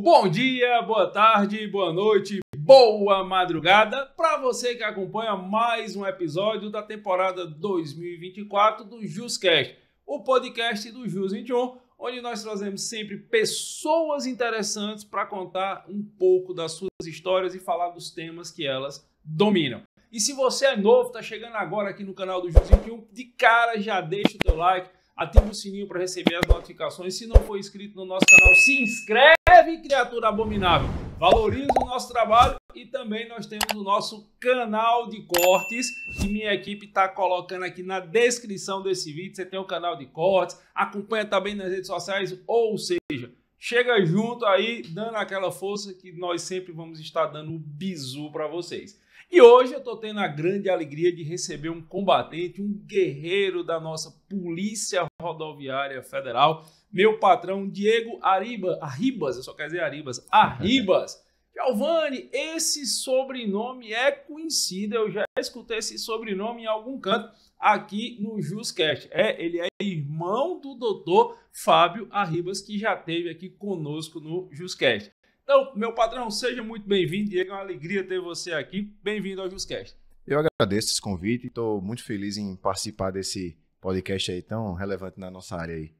bom dia, boa tarde, boa noite, boa madrugada para você que acompanha mais um episódio da temporada 2024 do JusCast, o podcast do Jus 21, onde nós trazemos sempre pessoas interessantes para contar um pouco das suas histórias e falar dos temas que elas dominam. E se você é novo, está chegando agora aqui no canal do Jus 21, de cara já deixa o teu like ativa o sininho para receber as notificações. Se não for inscrito no nosso canal, se inscreve, criatura abominável. Valoriza o nosso trabalho e também nós temos o nosso canal de cortes que minha equipe está colocando aqui na descrição desse vídeo. Você tem o um canal de cortes, acompanha também nas redes sociais, ou seja, chega junto aí, dando aquela força que nós sempre vamos estar dando o bizu para vocês. E hoje eu estou tendo a grande alegria de receber um combatente, um guerreiro da nossa Polícia Rodoviária Federal, meu patrão Diego Ariba, Arribas, eu só quero dizer Arribas, Arribas. Giovanni, esse sobrenome é conhecido, eu já escutei esse sobrenome em algum canto aqui no JusCast. É, ele é irmão do doutor Fábio Arribas, que já esteve aqui conosco no JusCast. Então, meu patrão, seja muito bem-vindo. Diego, é uma alegria ter você aqui. Bem-vindo ao JusCast. Eu agradeço esse convite e estou muito feliz em participar desse podcast aí tão relevante na nossa área aí.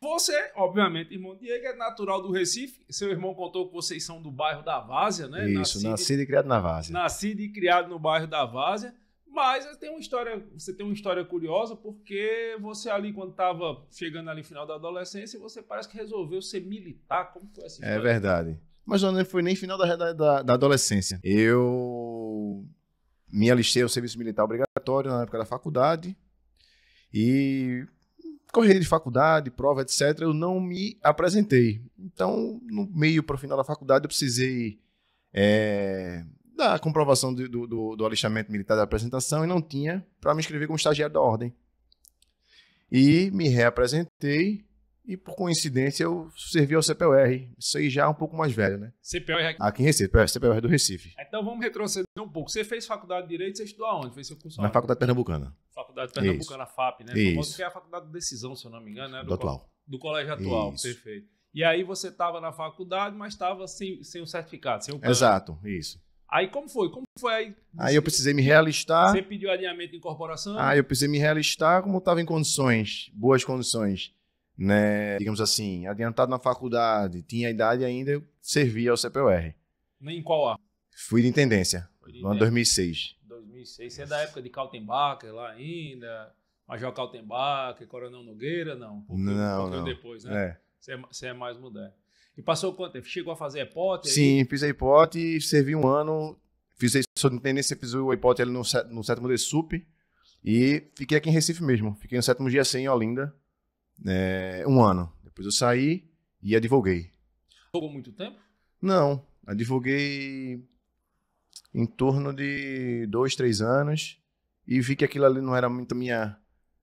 Você, obviamente, irmão Diego, é natural do Recife. Seu irmão contou que vocês são do bairro da Várzea, né? Isso, nascido, nascido e criado na Várzea. Nascido e criado no bairro da Várzea. Mas tem uma história, você tem uma história curiosa, porque você ali, quando estava chegando ali no final da adolescência, você parece que resolveu ser militar. Como foi essa é história? É verdade mas não foi nem final da, da, da adolescência. Eu me alistei ao serviço militar obrigatório na época da faculdade e correria de faculdade, prova, etc., eu não me apresentei. Então, no meio para o final da faculdade, eu precisei é, da comprovação do, do, do, alistamento militar da apresentação e não tinha para me inscrever como estagiário da ordem. E me reapresentei e por coincidência eu servi ao CPR. Isso aí já é um pouco mais velho, né? CPR é aqui, aqui em Recife, é, CPR é do Recife. Então vamos retroceder um pouco. Você fez faculdade de Direito, você estudou aonde? Fez seu curso? Na Faculdade Pernambucana. Faculdade Pernambucana, Isso. FAP, né? Isso. Que é a faculdade de decisão, se eu não me engano, né? Do, do atual. do colégio atual, Isso. perfeito. E aí você estava na faculdade, mas estava sem, sem o certificado, sem o plano. Exato, isso. Aí como foi? Como foi aí? aí eu precisei me realistar. Você pediu alinhamento de incorporação? Ah, eu precisei me realistar como estava em condições, boas condições né, digamos assim, adiantado na faculdade, tinha idade ainda, eu servia ao CPUR. Em qual ano? Fui de intendência, de no ano 2006. 2006, você é da época de Kaltenbacher lá ainda, Major Kaltenbacher, Coronel Nogueira, não? Porque, não, porque não. depois, né? É. é você é, mais moderno. E passou quanto tempo? Chegou a fazer hipote Sim, fiz a hipote e servi um ano, fiz a intendência fiz o EPOT ali no, no sétimo SUP e fiquei aqui em Recife mesmo. Fiquei no sétimo dia sem em Olinda é, um ano. Depois eu saí e advoguei. Ficou muito tempo? Não, advoguei em torno de dois, três anos e vi que aquilo ali não era muito minha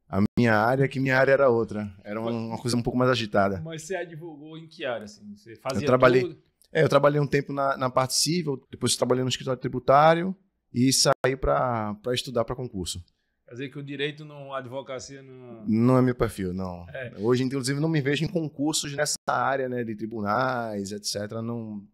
a minha área, que minha área era outra. Era uma, uma coisa um pouco mais agitada. Mas você advogou em que área? Assim? Você fazia eu trabalhei, tudo? É, eu trabalhei um tempo na, na parte civil, depois trabalhei no escritório tributário e saí para estudar para concurso. Quer dizer que o direito não, a advocacia não. Não é meu perfil, não. É. Hoje, inclusive, não me vejo em concursos nessa área, né? De tribunais, etc. Não,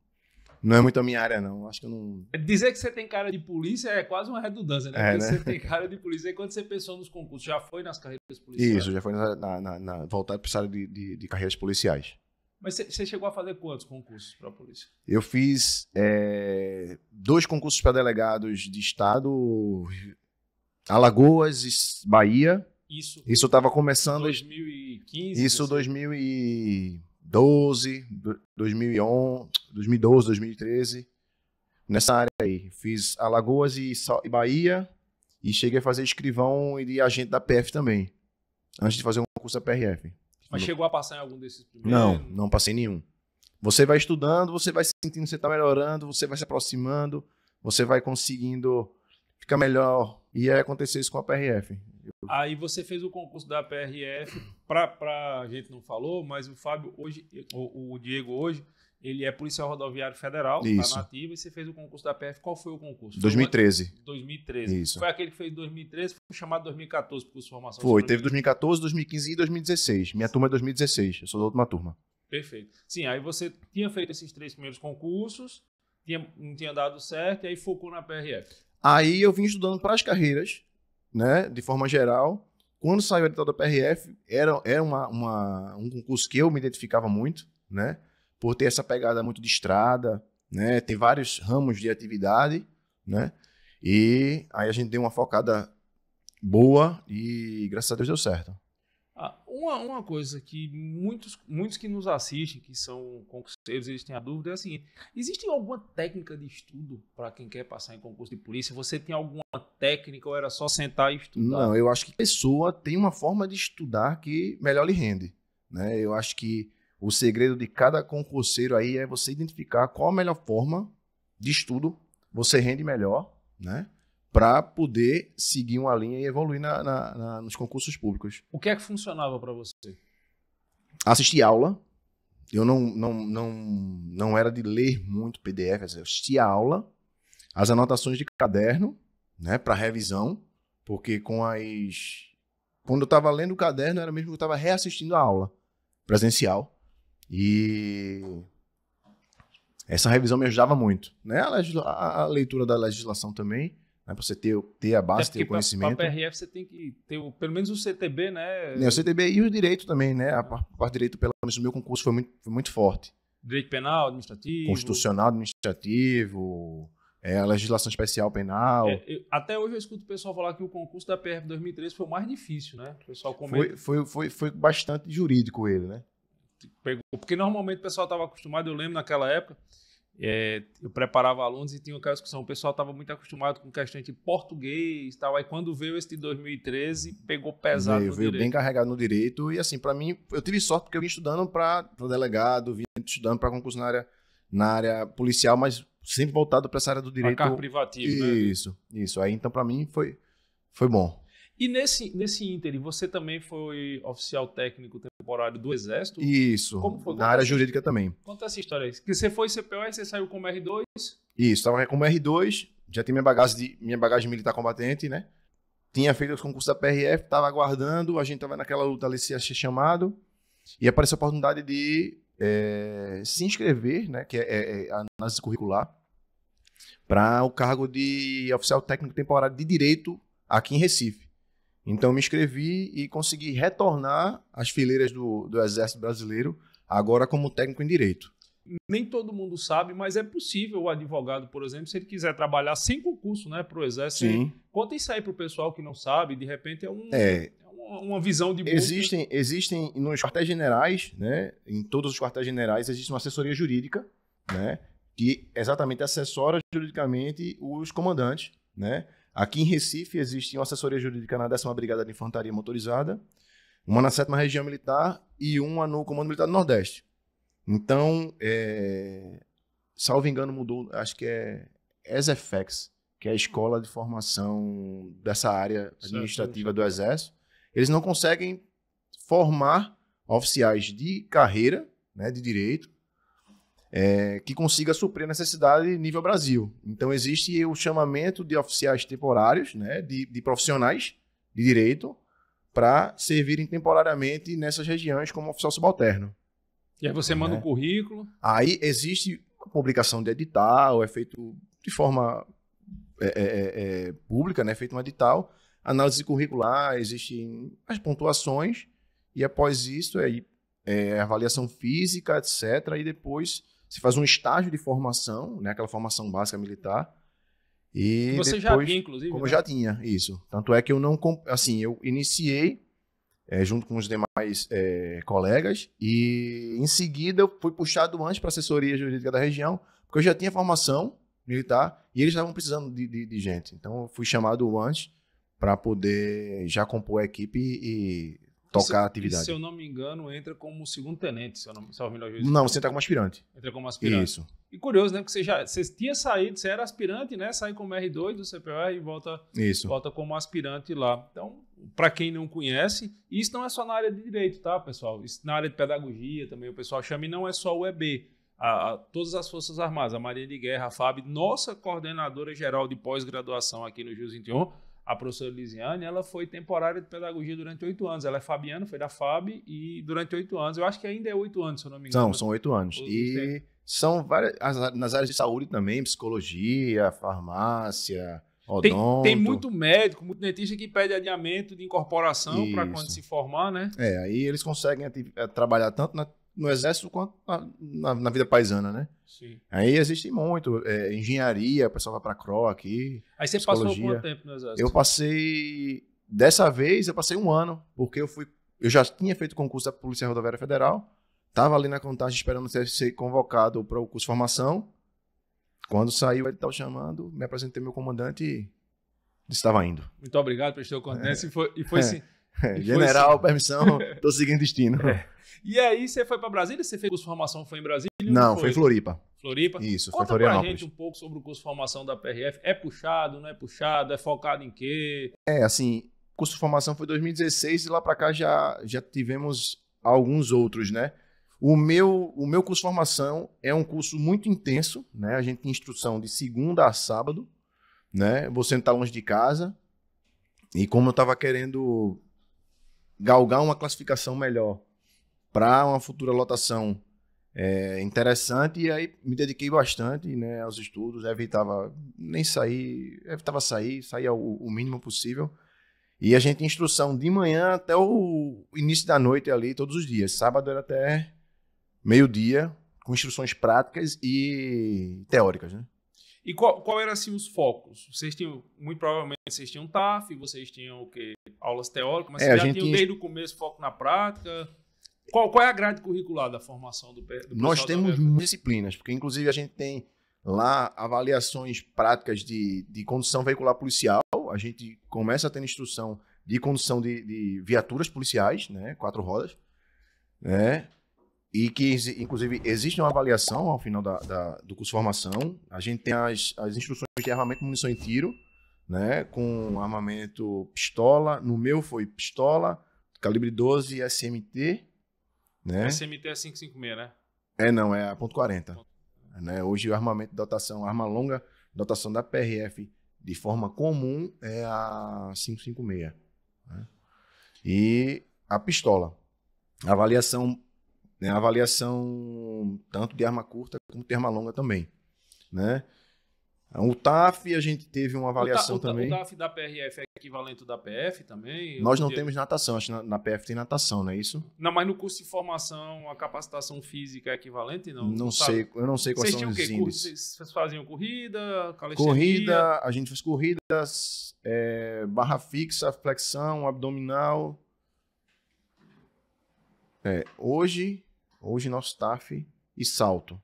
não é muito a minha área, não. Acho que eu não. Dizer que você tem cara de polícia é quase uma redundância, né? É, Porque né? você tem cara de polícia. E é quando você pensou nos concursos, já foi nas carreiras policiais? Isso, já foi na, na, na, na voltado para a área de, de, de, carreiras policiais. Mas você chegou a fazer quantos concursos para a polícia? Eu fiz é, dois concursos para delegados de Estado, Alagoas, Bahia. Isso. Isso estava começando. 2015. Isso 2012, 2011, 2012, 2013. Nessa área aí. Fiz Alagoas e Bahia. E cheguei a fazer escrivão e agente da PF também. Antes de fazer um curso da PRF. Mas chegou a passar em algum desses primeiros? Não, não passei nenhum. Você vai estudando, você vai sentindo que você está melhorando, você vai se aproximando, você vai conseguindo ficar melhor e ia acontecer isso com a PRF. Aí você fez o concurso da PRF, pra, pra a gente não falou, mas o Fábio hoje, o, o Diego hoje, ele é policial rodoviário federal, está nativo, e você fez o concurso da PRF. Qual foi o concurso? 2013. Foi 2013. Isso. Foi aquele que fez 2013, foi chamado 2014 por formação. Foi, teve 2014, 2015 e 2016. Minha turma é 2016, eu sou da última turma. Perfeito. Sim, aí você tinha feito esses três primeiros concursos, tinha, não tinha dado certo, e aí focou na PRF. Aí eu vim estudando para as carreiras, né, de forma geral. Quando saiu a editora da PRF, era, era uma, uma, um concurso que eu me identificava muito, né, por ter essa pegada muito de estrada, né, tem vários ramos de atividade, né, e aí a gente deu uma focada boa e graças a Deus deu certo uma, uma coisa que muitos, muitos que nos assistem, que são concurseiros, eles têm a dúvida, é assim, existe alguma técnica de estudo para quem quer passar em concurso de polícia? Você tem alguma técnica ou era só sentar e estudar? Não, eu acho que a pessoa tem uma forma de estudar que melhor lhe rende. Né? Eu acho que o segredo de cada concurseiro aí é você identificar qual a melhor forma de estudo você rende melhor, né? para poder seguir uma linha e evoluir na, na, na, nos concursos públicos. O que é que funcionava para você? Assistir aula. Eu não, não, não, não era de ler muito PDF, eu assistia aula, as anotações de caderno, né, para revisão, porque com as quando eu estava lendo o caderno era mesmo que eu estava reassistindo a aula presencial. E essa revisão me ajudava muito, né? A, a leitura da legislação também né? Para você ter, ter a base, ter o conhecimento. Para a PRF você tem que ter o, pelo menos o CTB, né? É, o CTB e o direito também, né? A parte, a parte direito, pelo menos o meu concurso, foi muito, foi muito forte. Direito penal, administrativo. Constitucional, administrativo. É, a legislação especial penal. É, eu, até hoje eu escuto o pessoal falar que o concurso da PRF 2013 foi o mais difícil, né? O pessoal comenta. Foi, foi, foi, foi bastante jurídico ele, né? Pegou, porque normalmente o pessoal estava acostumado, eu lembro naquela época, é, eu preparava alunos e tinha aquela discussão. O pessoal estava muito acostumado com questões de português tal. Aí quando veio esse de 2013, pegou pesado veio, no veio direito. bem carregado no direito. E assim, para mim, eu tive sorte porque eu vim estudando para delegado, vim estudando para concurso na área, na área policial, mas sempre voltado para essa área do direito. Pra privativo, né? Isso, né? isso. Aí então para mim foi, foi bom. E nesse, nesse Inter, você também foi oficial técnico temporário do Exército? Isso, Como foi? na área jurídica também. Conta essa história aí. Que você foi CPO e você saiu como R2? Isso, estava como R2, já tinha minha bagagem, de, minha bagagem militar combatente, né? Tinha feito os concursos da PRF, estava aguardando, a gente estava naquela luta ali se chamado, e apareceu a oportunidade de é, se inscrever, né? Que é, é, é análise curricular, para o cargo de oficial técnico temporário de direito aqui em Recife. Então me inscrevi e consegui retornar às fileiras do, do Exército Brasileiro, agora como técnico em direito. Nem todo mundo sabe, mas é possível o advogado, por exemplo, se ele quiser trabalhar sem concurso né, para o Exército. Sim. Conta isso aí para o pessoal que não sabe, de repente é um. É, é uma visão de existem existem nos quartéis generais né em todos os quartéis generais existe uma assessoria jurídica né que é exatamente assessora juridicamente os comandantes né Aqui em Recife existe uma assessoria jurídica na 10 Brigada de Infantaria Motorizada, uma na 7 Região Militar e uma no Comando Militar do Nordeste. Então, é, salvo engano, mudou, acho que é Esfex que é a escola de formação dessa área administrativa certo, certo. do Exército. Eles não conseguem formar oficiais de carreira, né, de direito, é, que consiga suprir a necessidade nível Brasil. Então, existe o chamamento de oficiais temporários, né, de, de profissionais de direito, para servirem temporariamente nessas regiões como oficial subalterno. E aí você manda né? o um currículo? Aí existe a publicação de edital, é feito de forma é é, é, é, pública, né, feito um edital, análise curricular, existem as pontuações, e após isso é, é avaliação física, etc., e depois você faz um estágio de formação, né? Aquela formação básica militar. E Você depois, já tinha, inclusive. Como né? eu já tinha, isso. Tanto é que eu não. Assim, eu iniciei é, junto com os demais é, colegas e em seguida eu fui puxado antes para a assessoria jurídica da região, porque eu já tinha formação militar e eles estavam precisando de, de, de gente. Então eu fui chamado antes para poder já compor a equipe e tocar a atividade. se eu não me engano, entra como segundo tenente, se eu não se eu melhor Não, você entra como aspirante. Entra como aspirante. Isso. E curioso, né? Porque você já você tinha saído, você era aspirante, né? Sai como R2 do CPR e volta, isso. volta como aspirante lá. Então, para quem não conhece, isso não é só na área de direito, tá, pessoal? Isso na área de pedagogia também, o pessoal chama, e não é só o EB. A, a, todas as Forças Armadas, a Marinha de Guerra, a FAB, nossa coordenadora geral de pós-graduação aqui no Jus 21, a professora Lisiane, ela foi temporária de pedagogia durante oito anos. Ela é Fabiana, foi da FAB, e durante oito anos, eu acho que ainda é oito anos, se eu não me engano. São, são oito anos. E são várias, nas áreas de saúde também, psicologia, farmácia, odonto. Tem, tem muito médico, muito dentista que pede adiamento de incorporação para quando se formar, né? É, aí eles conseguem eh, trabalhar tanto na, no exército quanto na, na, na vida paisana, né? Sim. Aí existe muito. É, engenharia, o pessoal vai a CRO aqui. Aí você passou quanto tempo no Exército? Eu passei. Dessa vez eu passei um ano, porque eu fui. Eu já tinha feito concurso da Polícia Rodoviária Federal. Tava ali na contagem esperando ser, ser convocado para o curso de formação. Quando saiu, ele estava chamando, me apresentei meu comandante e estava indo. Muito obrigado por este contando. É. E foi, e foi, é. Assim, é general, assim. permissão, estou seguindo destino. É. E aí, você foi para Brasília? Você fez curso de formação, foi em Brasília? Não, foi? foi Floripa. Floripa. Isso, Conta foi Florianópolis. pra gente um pouco sobre o curso de formação da PRF. É puxado, não é puxado? É focado em quê? É, assim, curso de formação foi 2016 e lá para cá já, já tivemos alguns outros, né? O meu, o meu curso de formação é um curso muito intenso, né? A gente tem instrução de segunda a sábado, né? Você não tá longe de casa. E como eu estava querendo galgar uma classificação melhor para uma futura lotação é, interessante e aí me dediquei bastante né, aos estudos, evitava nem sair, evitava sair, saía o, o, mínimo possível. E a gente tinha instrução de manhã até o início da noite ali, todos os dias. Sábado era até meio-dia, com instruções práticas e teóricas, né? E qual, qual eram assim os focos? Vocês tinham, muito provavelmente, vocês tinham TAF, vocês tinham o que Aulas teóricas, mas é, vocês já tinham desde o começo foco na prática? Qual, qual é a grade curricular da formação do, do Nós temos disciplinas, porque inclusive a gente tem lá avaliações práticas de, de condução veicular policial. A gente começa a ter instrução de condução de, de viaturas policiais, né, quatro rodas, né, e que inclusive existe uma avaliação ao final da, da, do curso de formação. A gente tem as, as instruções de armamento, munição e tiro, né, com armamento pistola. No meu foi pistola, calibre 12 SMT né? SMT é 556, né? É, não, é a ponto .40. Né? Hoje o armamento de dotação, arma longa, dotação da PRF de forma comum é a 556. Né? E a pistola. avaliação, né? avaliação tanto de arma curta como de arma longa também. Né? O TAF, a gente teve uma avaliação o ta, o também. O TAF da PRF é equivalente da PF também? Nós não temos natação, acho que na, na, PF tem natação, não é isso? Não, mas no curso de formação, a capacitação física é equivalente? Não, não sei, eu não sei quais Vocês são os índices. Vocês, vocês faziam corrida, Corrida, a gente fez corridas, é, barra fixa, flexão, abdominal. É, hoje, hoje nosso TAF e salto.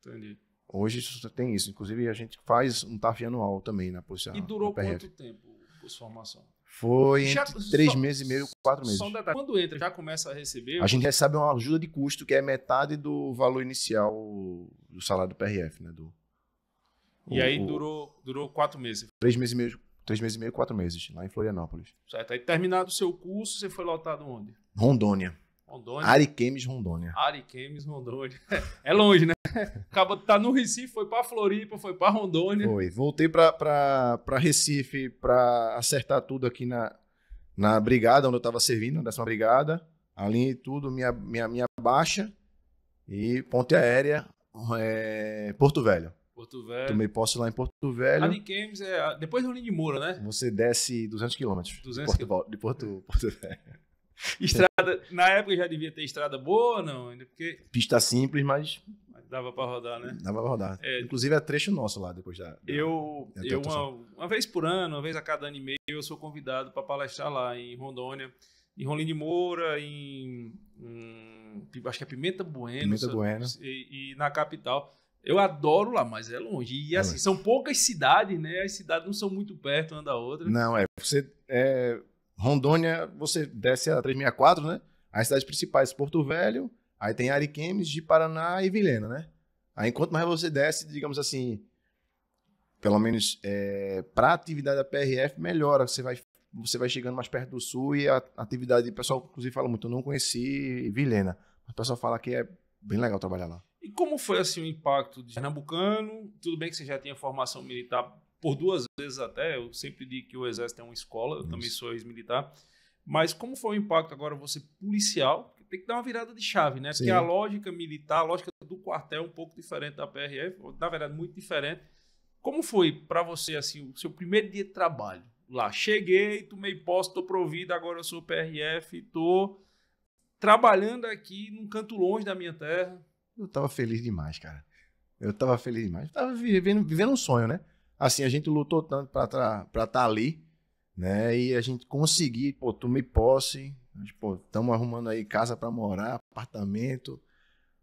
Entendi. Hoje tem isso. Inclusive, a gente faz um TAF anual também na Polícia E durou quanto tempo a formação? Foi já, três só, meses e meio, quatro meses. Um Quando entra, já começa a receber? A gente recebe uma ajuda de custo que é metade do valor inicial do salário do PRF, né? Do, e o, aí o, durou, durou quatro meses? Três meses e meio, três meses e meio, quatro meses, lá em Florianópolis. Certo. Aí terminado o seu curso, você foi lotado onde? Rondônia. Rondônia. Ariquemes, Rondônia. Ariquemes, Rondônia. É longe, né? Acaba de tá no Recife, foi para Floripa, foi para Rondônia. Foi. Voltei para Recife para acertar tudo aqui na, na brigada onde eu estava servindo, décima brigada. Ali tudo, minha, minha, minha baixa e ponte aérea é, Porto Velho. Porto Velho. Tomei posse lá em Porto Velho. Ariquemes é depois do Linho de Moura, né? Você desce 200 quilômetros. 200 de Porto, de Porto, Porto Velho. Estrada, na época já devia ter estrada boa ou não? Porque... Pista simples, mas. mas dava para rodar, né? Dava para rodar. É, Inclusive é trecho nosso lá depois da. eu, da eu uma, uma, vez por ano, uma vez a cada ano e meio, eu sou convidado para palestrar lá em Rondônia, em Rolim de Moura, em, em, acho que é Pimenta Bueno. Pimenta Bueno. E, e na capital. Eu adoro lá, mas é longe. E é assim, é longe. são poucas cidades, né? As cidades não são muito perto uma da outra. Não, é. Você. É Rondônia, você desce a 364, né? As cidades principais, Porto Velho, aí tem Ariquemes, de Paraná e Vilhena, né? Aí quanto mais você desce, digamos assim, pelo menos é, para a atividade da PRF, melhora. Você vai, você vai chegando mais perto do sul e a atividade, o pessoal inclusive fala muito, eu não conheci Vilhena. O pessoal fala que é bem legal trabalhar lá. E como foi assim o impacto de pernambucano? Tudo bem que você já tinha formação militar por duas vezes até. Eu sempre digo que o Exército é uma escola, eu Isso. também sou ex-militar. Mas como foi o impacto agora você policial? Tem que dar uma virada de chave, né? Sim. Porque a lógica militar, a lógica do quartel é um pouco diferente da PRF, na verdade, muito diferente. Como foi para você, assim, o seu primeiro dia de trabalho? Lá, cheguei, tomei posse, tô provido, agora eu sou PRF, tô trabalhando aqui num canto longe da minha terra. Eu tava feliz demais, cara. Eu tava feliz demais. tava vivendo, vivendo um sonho, né? assim, a gente lutou tanto para estar tá ali, né? E a gente conseguir, pô, tomei posse, pô, estamos arrumando aí casa para morar, apartamento,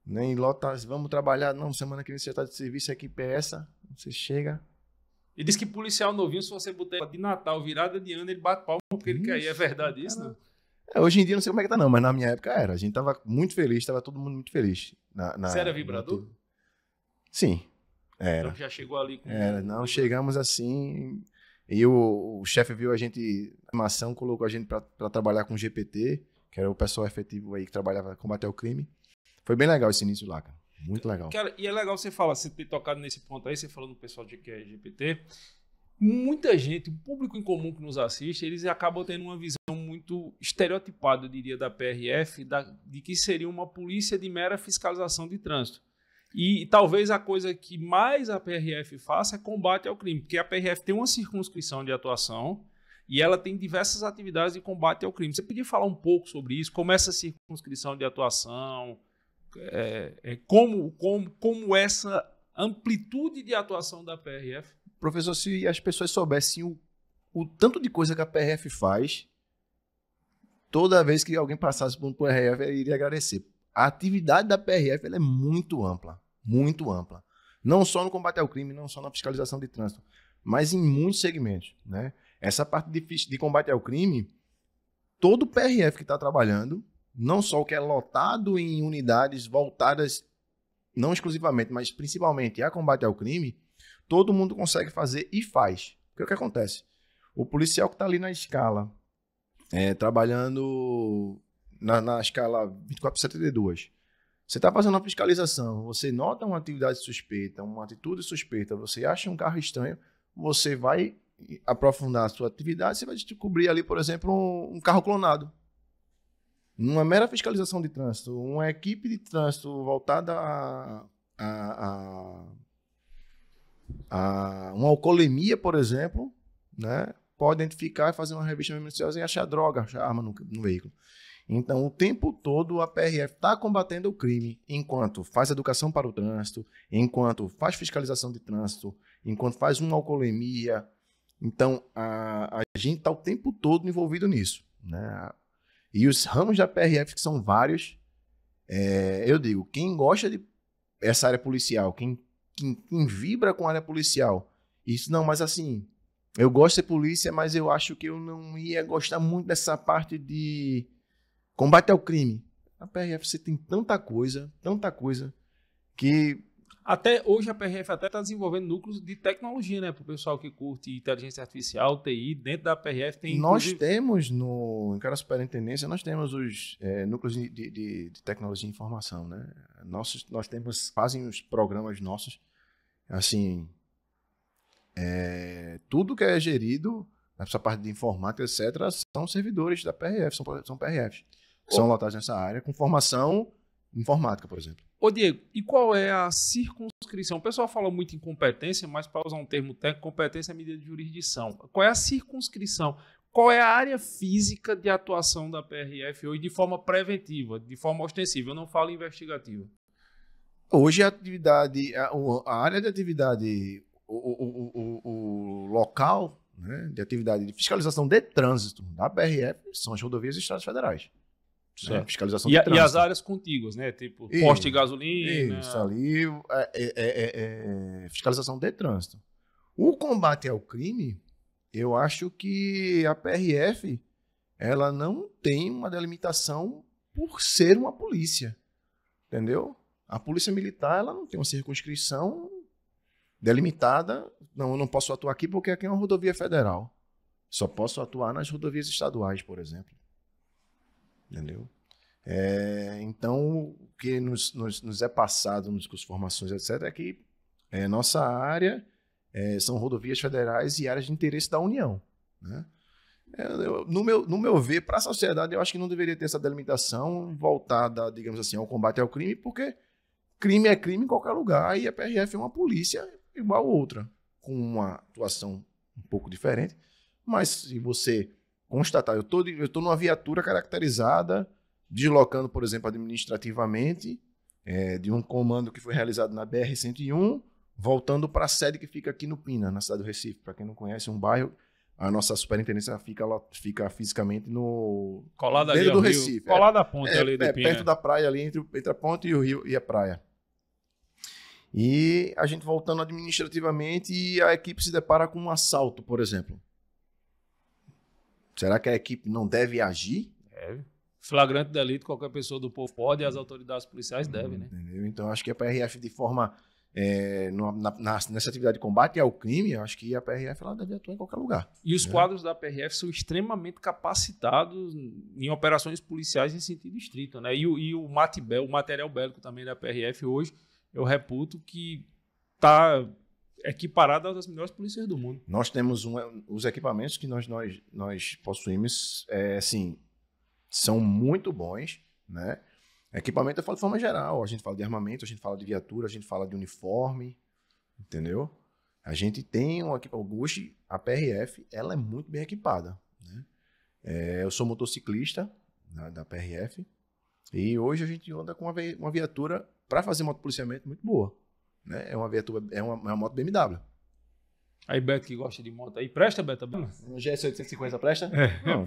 nem né? lota, vamos trabalhar, não, semana que vem você já tá de serviço, aqui peça, você chega. E diz que policial novinho, se você botar de Natal, virada de ano, ele bate palma porque isso, ele caía, é verdade isso, né? É, hoje em dia não sei como é que tá não, mas na minha época era, a gente tava muito feliz, tava todo mundo muito feliz. Na, na, você era vibrador? Na... Sim, era. Então já chegou ali com. Era, não, chegamos assim. E o, o chefe viu a gente, a mação colocou a gente para trabalhar com o GPT, que era o pessoal efetivo aí que trabalhava para combater o crime. Foi bem legal esse início lá, cara. Muito legal. Cara, e é legal você falar, você ter tocado nesse ponto aí, você falando do pessoal de que é GPT. Muita gente, o público em comum que nos assiste, eles acabam tendo uma visão muito estereotipada, eu diria, da PRF, da, de que seria uma polícia de mera fiscalização de trânsito. E talvez a coisa que mais a PRF faça é combate ao crime, porque a PRF tem uma circunscrição de atuação e ela tem diversas atividades de combate ao crime. Você podia falar um pouco sobre isso, como essa circunscrição de atuação, é, é, como, como, como essa amplitude de atuação da PRF? Professor, se as pessoas soubessem o, o tanto de coisa que a PRF faz, toda vez que alguém passasse por um PRF, iria agradecer a atividade da PRF é muito ampla, muito ampla. Não só no combate ao crime, não só na fiscalização de trânsito, mas em muitos segmentos. Né? Essa parte de, de combate ao crime, todo PRF que está trabalhando, não só o que é lotado em unidades voltadas, não exclusivamente, mas principalmente a combate ao crime, todo mundo consegue fazer e faz. É o que acontece? O policial que está ali na escala, é, trabalhando na, na escala 24 por 72. Você está fazendo uma fiscalização, você nota uma atividade suspeita, uma atitude suspeita, você acha um carro estranho, você vai aprofundar a sua atividade, você vai descobrir ali, por exemplo, um, um carro clonado. Numa mera fiscalização de trânsito, uma equipe de trânsito voltada a, a, a, a uma alcoolemia, por exemplo, né, pode identificar e fazer uma revista emergencial e achar droga, achar arma no, no veículo. Então, o tempo todo a PRF está combatendo o crime, enquanto faz educação para o trânsito, enquanto faz fiscalização de trânsito, enquanto faz uma alcoolemia. Então, a, a gente está o tempo todo envolvido nisso. Né? E os ramos da PRF, que são vários, é, eu digo, quem gosta de essa área policial, quem, quem, quem vibra com a área policial, isso não, mas assim, eu gosto de polícia, mas eu acho que eu não ia gostar muito dessa parte de Combate ao crime. A PRF você tem tanta coisa, tanta coisa, que. Até hoje a PRF até está desenvolvendo núcleos de tecnologia, né? Para o pessoal que curte inteligência artificial, TI, dentro da PRF tem. Nós inclusive... temos no. Em cada superintendência, nós temos os é, núcleos de, de, de, tecnologia e informação, né? Nossos, nós temos, fazem os programas nossos, assim. É, tudo que é gerido, essa parte de informática, etc., são servidores da PRF, são, são PRFs são lotados nessa área, com formação informática, por exemplo. Ô Diego, e qual é a circunscrição? O pessoal fala muito em competência, mas para usar um termo técnico, competência é medida de jurisdição. Qual é a circunscrição? Qual é a área física de atuação da PRF hoje de forma preventiva, de forma ostensiva? Eu não falo investigativa. Hoje a atividade, a, a área de atividade, o, o, o, o local né, de atividade de fiscalização de trânsito da PRF são as rodovias e estradas federais. Né? Fiscalização e, e, as áreas contíguas, né? Tipo isso, poste de gasolina. Isso, ali é é, é, é, é, fiscalização de trânsito. O combate ao crime, eu acho que a PRF ela não tem uma delimitação por ser uma polícia. Entendeu? A polícia militar ela não tem uma circunscrição delimitada. Não, eu não posso atuar aqui porque aqui é uma rodovia federal. Só posso atuar nas rodovias estaduais, por exemplo entendeu? É, então, o que nos, nos, nos, é passado nos cursos de formações, etc., é que é, nossa área é, são rodovias federais e áreas de interesse da União. Né? É, eu, no, meu, no meu ver, para a sociedade, eu acho que não deveria ter essa delimitação voltada, digamos assim, ao combate ao crime, porque crime é crime em qualquer lugar e a PRF é uma polícia igual a outra, com uma atuação um pouco diferente. Mas se você constatar. Eu estou eu numa viatura caracterizada, deslocando, por exemplo, administrativamente, é, de um comando que foi realizado na BR-101, voltando para a sede que fica aqui no Pina, na cidade do Recife. Para quem não conhece, um bairro a nossa superintendência fica, fica fisicamente no. Colada ali, do Recife. Colada é, a ponte é, ali do é, Pina. Perto da praia ali, entre, entre a ponte e o rio e a praia. E a gente voltando administrativamente e a equipe se depara com um assalto, por exemplo. Será que a equipe não deve agir? Deve. Flagrante delito, qualquer pessoa do povo pode e as autoridades policiais hum, devem, né? Entendeu? Então, acho que a PRF, de forma. É, na, nessa atividade de combate ao crime, acho que a PRF ela deve atuar em qualquer lugar. E os né? quadros da PRF são extremamente capacitados em operações policiais em sentido estrito, né? E, e o, Matibel, o material bélico também da PRF hoje, eu reputo que está equiparada às melhores polícias do mundo. Nós temos um, os equipamentos que nós, nós, nós possuímos, é, assim, são muito bons, né? Equipamento eu falo de forma geral, a gente fala de armamento, a gente fala de viatura, a gente fala de uniforme, entendeu? A gente tem um equipamento, hoje a PRF, ela é muito bem equipada, né? É, eu sou motociclista da, da, PRF e hoje a gente anda com uma, uma viatura para fazer motopoliciamento muito boa. Né? É, uma Vertuga, é, uma, é uma moto BMW. Aí, Beto, que gosta de moto aí, presta, Beto? Um GS850 presta? É, não.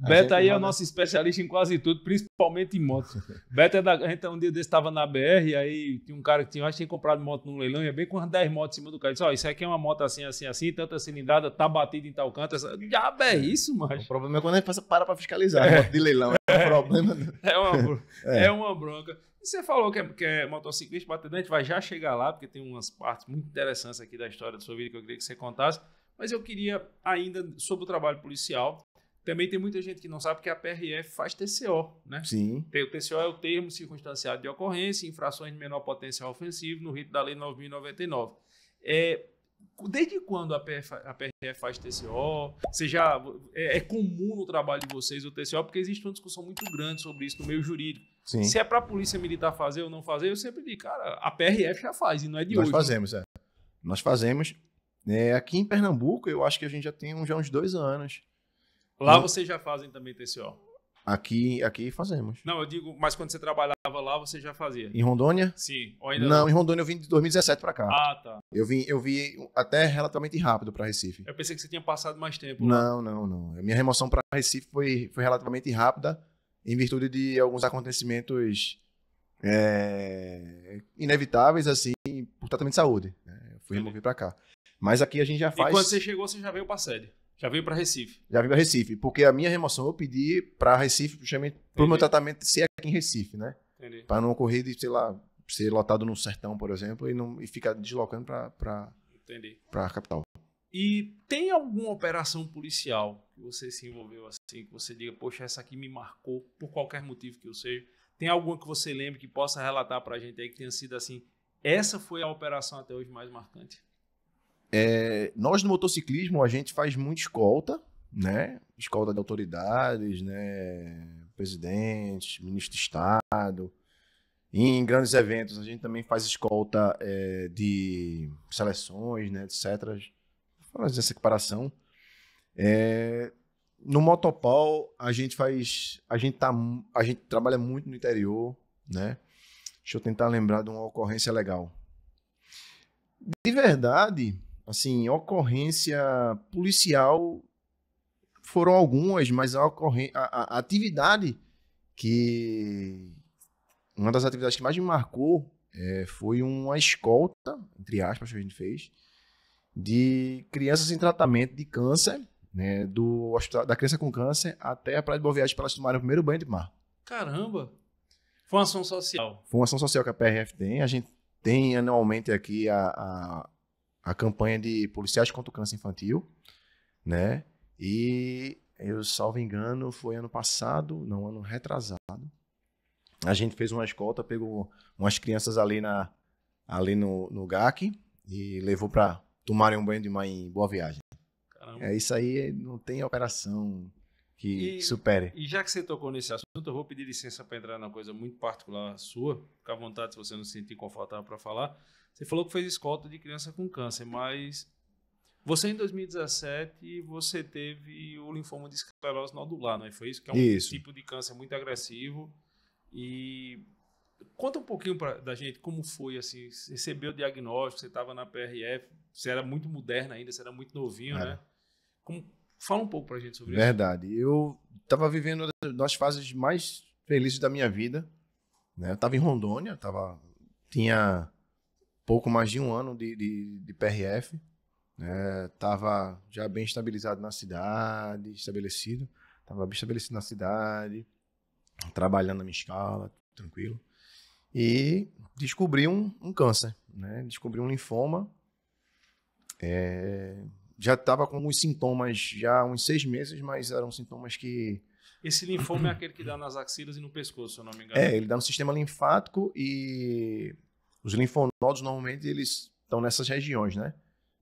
Beto aí é o nosso especialista em quase tudo, principalmente em moto. Beto é da. A gente um dia desse estava na BR, aí tinha um cara que tinha, acho que tinha comprado moto num leilão, ia é bem com umas 10 motos em cima do cara. Ele disse: Ó, isso aqui é uma moto assim, assim, assim, tanta cilindrada, tá batida em tal canto. Essa... Já é, é isso, mas. O problema é quando a gente passa, para pra fiscalizar é. a moto de leilão. É, é. problema. Né? É uma, é. é uma bronca. E você falou que é, que é motociclista, batedor, a gente vai já chegar lá, porque tem umas partes muito interessantes aqui da história da sua vida que eu queria que você contasse. Mas eu queria ainda sobre o trabalho policial também tem muita gente que não sabe que a PRF faz TCO, né? Sim. o TCO é o termo circunstanciado de ocorrência, infrações de menor potencial ofensivo, no rito da Lei 9.099. É, desde quando a PRF, a PRF faz TCO? Você já, é, é, comum no trabalho de vocês o TCO? Porque existe uma discussão muito grande sobre isso no meio jurídico. Sim. Se é para a Polícia Militar fazer ou não fazer, eu sempre digo, cara, a PRF já faz e não é de Nós hoje. É. Nós fazemos, né? é. Nós fazemos. É, aqui em Pernambuco, eu acho que a gente já tem já uns dois anos Lá não. vocês já fazem também TCO? Aqui, aqui fazemos. Não, eu digo, mas quando você trabalhava lá, você já fazia? Em Rondônia? Sim. não, não, em Rondônia eu vim de 2017 para cá. Ah, tá. Eu vim, eu vim até relativamente rápido para Recife. Eu pensei que você tinha passado mais tempo. Não, lá. não, não. A minha remoção para Recife foi, foi relativamente rápida, em virtude de alguns acontecimentos é, inevitáveis, assim, por tratamento de saúde. Né? Eu fui removido para cá. Mas aqui a gente já faz. E quando você chegou, você já veio para sede? Já veio para Recife. Já veio para Recife, porque a minha remoção eu pedi para Recife, justamente para o meu tratamento ser aqui em Recife, né? Para não ocorrer de, sei lá, ser lotado no sertão, por exemplo, e, não, e ficar deslocando para a capital. E tem alguma operação policial que você se envolveu assim, que você diga, poxa, essa aqui me marcou, por qualquer motivo que eu seja? Tem alguma que você lembre que possa relatar para a gente aí que tenha sido assim, essa foi a operação até hoje mais marcante? É, nós no motociclismo a gente faz muita escolta, né? Escolta de autoridades, né? Presidentes, ministro de Estado. E em grandes eventos a gente também faz escolta é, de seleções, né? Etc. Fazer essa equiparação. É, no motopau a gente faz, a gente tá, a gente trabalha muito no interior, né? Deixa eu tentar lembrar de uma ocorrência legal. De verdade, Assim, ocorrência policial foram algumas, mas a, ocorrência a, a atividade que. Uma das atividades que mais me marcou é, foi uma escolta, entre aspas, que a gente fez, de crianças em tratamento de câncer, né, do hospital, da criança com câncer até a Praia de Boa Viagem para elas tomarem o primeiro banho de mar. Caramba! Foi uma ação social. Foi uma ação social que a PRF tem. A gente tem anualmente aqui a, a a campanha de policiais contra o câncer infantil, né? E eu salvo engano foi ano passado, não ano retrasado. A gente fez uma escolta, pegou umas crianças ali na ali no, no GAC e levou para tomarem um banho de mãe em Boa Viagem. Caramba. É isso aí, não tem operação que e, supere. E já que você tocou nesse assunto, eu vou pedir licença para entrar na coisa muito particular sua. Fica à vontade se você não se sentir confortável para falar. Você falou que fez escolta de criança com câncer, mas você em 2017 você teve o linfoma de esclerose nodular, não é? Foi isso que é um isso. tipo de câncer muito agressivo e conta um pouquinho pra, da gente como foi assim, você recebeu o diagnóstico, você estava na PRF, você era muito moderna ainda, você era muito novinho, é. né? Como, fala um pouco pra gente sobre Verdade. isso. Verdade. Eu estava vivendo uma das fases mais felizes da minha vida, né? Eu estava em Rondônia, tava tinha pouco mais de um ano de, de, de PRF. Estava né? já bem estabilizado na cidade, estabelecido. Estava bem estabelecido na cidade, trabalhando na minha escala, tranquilo. E descobri um, um câncer, né? descobri um linfoma. É, já estava com os sintomas já há uns seis meses, mas eram sintomas que... Esse linfoma é aquele que dá nas axilas e no pescoço, se eu não me engano. É, ele dá no sistema linfático e os linfonodos normalmente eles estão nessas regiões, né?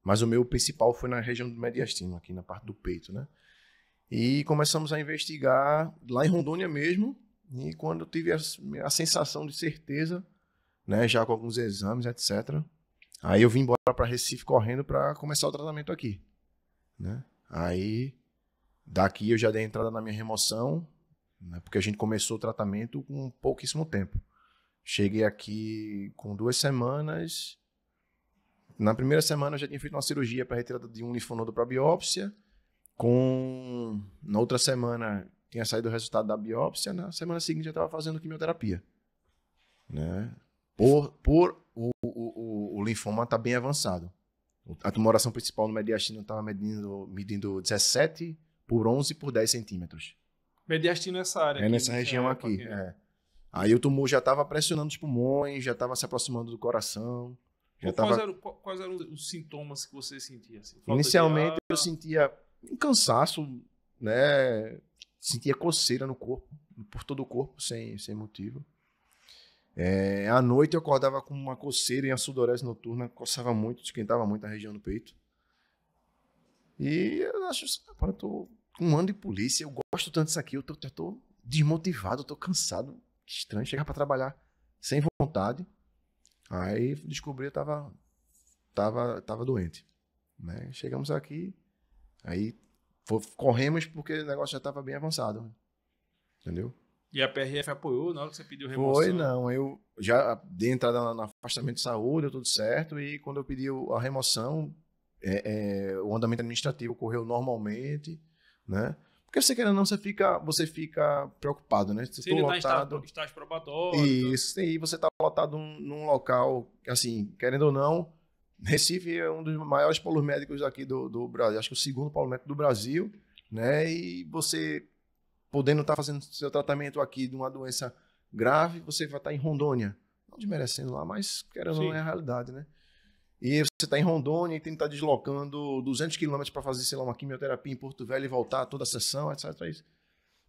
Mas o meu principal foi na região do mediastino, aqui na parte do peito, né? E começamos a investigar lá em Rondônia mesmo. E quando eu tive a, a sensação de certeza, né, já com alguns exames, etc. Aí eu vim embora para Recife correndo para começar o tratamento aqui, né? Aí daqui eu já dei entrada na minha remoção, né, porque a gente começou o tratamento com pouquíssimo tempo. Cheguei aqui com duas semanas. Na primeira semana eu já tinha feito uma cirurgia para retirada de um linfonodo para biópsia. Com na outra semana tinha saído o resultado da biópsia, na semana seguinte já estava fazendo quimioterapia. Né? Por, por o, o, o, o linfoma está bem avançado. A tumoração principal no mediastino estava medindo, medindo 17 por 11 por 10 centímetros. Mediastino é essa área. É nessa né? região é, aqui. É. Aí o tumor já estava pressionando os pulmões, já estava se aproximando do coração. Já tava... quais, eram, quais, eram, os sintomas que você sentia? Assim? Inicialmente eu sentia um cansaço, né? Sentia coceira no corpo, por todo o corpo, sem, sem motivo. É, à noite eu acordava com uma coceira e a sudorese noturna, coçava muito, esquentava muito a região do peito. E eu acho, rapaz, eu tô com um ano de polícia, eu gosto tanto disso aqui, eu tô, eu tô desmotivado, eu tô cansado estranho chegar para trabalhar sem vontade. Aí descobri que tava, tava, tava doente. Né? Chegamos aqui, aí foi, corremos porque o negócio já estava bem avançado. Entendeu? E a PRF apoiou na hora que você pediu remoção? Foi, não. Eu já dei entrada no afastamento de saúde, tudo certo. E quando eu pedi a remoção, é, é, o andamento administrativo correu normalmente, né? Porque você querendo ou não, você fica, você fica preocupado, né? Você Se tá lotado, está em probatório. Isso, e você está lotado num local, assim, querendo ou não, Recife é um dos maiores polos médicos aqui do, do Brasil, acho que o segundo polo médico do Brasil, né? E você podendo estar tá fazendo seu tratamento aqui de uma doença grave, você vai estar tá em Rondônia. Não desmerecendo lá, mas querendo ou não é a realidade, né? E você está em Rondônia e tem que estar tá deslocando 200 quilômetros para fazer, sei lá, uma quimioterapia em Porto Velho e voltar toda a sessão, etc. É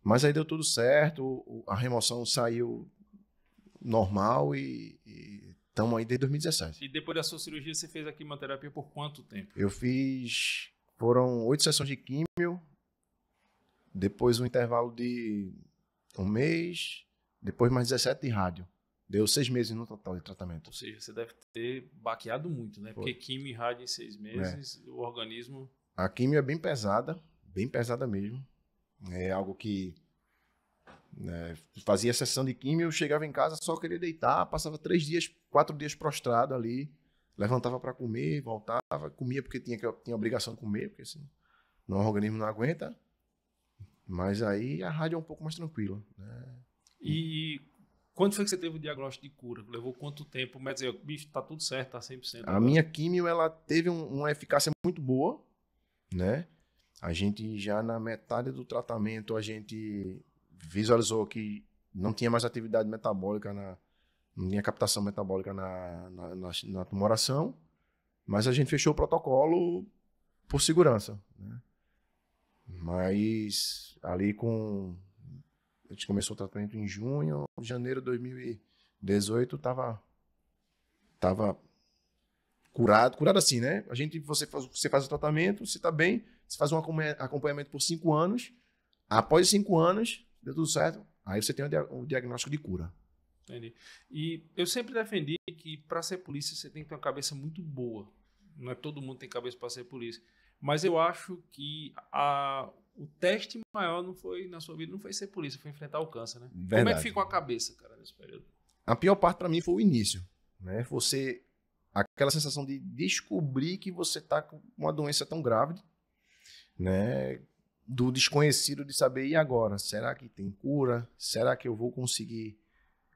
Mas aí deu tudo certo, a remoção saiu normal e estamos aí desde 2017. E depois da sua cirurgia, você fez a quimioterapia por quanto tempo? Eu fiz. Foram oito sessões de químio, depois um intervalo de um mês, depois mais 17 de rádio. Deu seis meses no total de tratamento. Ou seja, você deve ter baqueado muito, né? Foi. Porque quimio e rádio em seis meses, é. o organismo. A quimio é bem pesada, bem pesada mesmo. É algo que. Né, fazia sessão de quimio, chegava em casa, só queria deitar, passava três dias, quatro dias prostrado ali, levantava para comer, voltava, comia porque tinha, tinha obrigação de comer, porque assim, não, o organismo não aguenta. Mas aí a rádio é um pouco mais tranquila. Né? E quando foi que você teve o diagnóstico de cura? Levou quanto tempo? Mas dizer, bicho, tá tudo certo, tá 100%. Agora. A minha químio, ela teve um, uma eficácia muito boa, né? A gente já na metade do tratamento, a gente visualizou que não tinha mais atividade metabólica, na, não tinha captação metabólica na, na, na, na tumoração, mas a gente fechou o protocolo por segurança, né? Mas ali com a gente começou o tratamento em junho, janeiro de 2018 tava tava curado, curado assim, né? A gente você faz, você faz o tratamento, você tá bem, você faz um acompanhamento por cinco anos. Após cinco anos, deu tudo certo, aí você tem o diagnóstico de cura. Entendi. E eu sempre defendi que para ser polícia você tem que ter uma cabeça muito boa. Não é todo mundo tem cabeça para ser polícia. Mas eu acho que a, o teste maior não foi na sua vida não foi ser polícia, foi enfrentar o câncer, né? Verdade. Como é que ficou a cabeça, cara, nesse período? A pior parte para mim foi o início, né? Você aquela sensação de descobrir que você tá com uma doença tão grave, né? Do desconhecido de saber e agora, será que tem cura? Será que eu vou conseguir?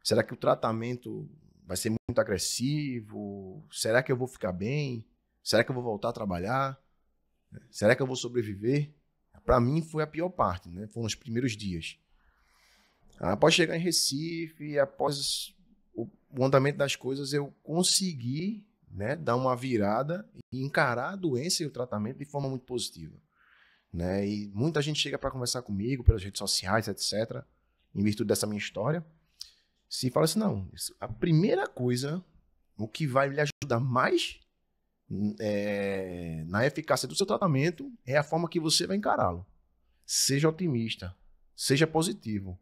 Será que o tratamento vai ser muito agressivo? Será que eu vou ficar bem? Será que eu vou voltar a trabalhar? Será que eu vou sobreviver? para mim foi a pior parte, né? Foram os primeiros dias. Após chegar em Recife, após o, andamento das coisas, eu consegui né, dar uma virada e encarar a doença e o tratamento de forma muito positiva. Né? E muita gente chega para conversar comigo pelas redes sociais, etc., em virtude dessa minha história. Se fala assim, não, a primeira coisa, o que vai lhe ajudar mais é, na eficácia do seu tratamento é a forma que você vai encará-lo. Seja otimista, seja positivo.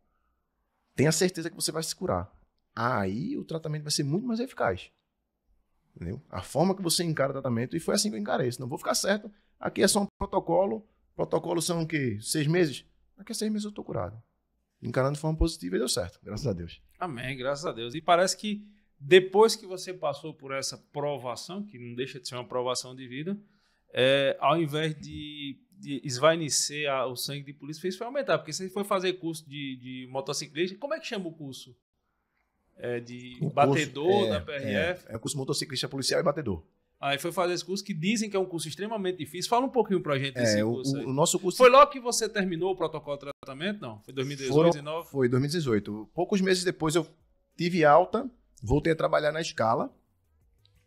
Tenha certeza que você vai se curar. Aí o tratamento vai ser muito mais eficaz. Entendeu? A forma que você encara o tratamento, e foi assim que eu encarei. Não vou ficar certo. Aqui é só um protocolo. Protocolo são o quê? Seis meses? Daqui a seis meses eu estou curado. Encarando de forma positiva e deu certo, graças a Deus. Amém, graças a Deus. E parece que depois que você passou por essa provação, que não deixa de ser uma provação de vida, é, ao invés de, de a, o sangue de polícia, fez foi aumentar. Porque você foi fazer curso de, de motociclista, como é que chama o curso? É, de o batedor curso, é, da PRF? É, é curso motociclista policial e batedor. Aí foi fazer esse curso que dizem que é um curso extremamente difícil. Fala um pouquinho pra gente é, desse é, curso. O, o, nosso curso. Foi logo que você terminou o protocolo de tratamento? Não? Foi 2018, Foram, 2019? Foi 2018. Poucos meses depois eu tive alta voltei a trabalhar na escala,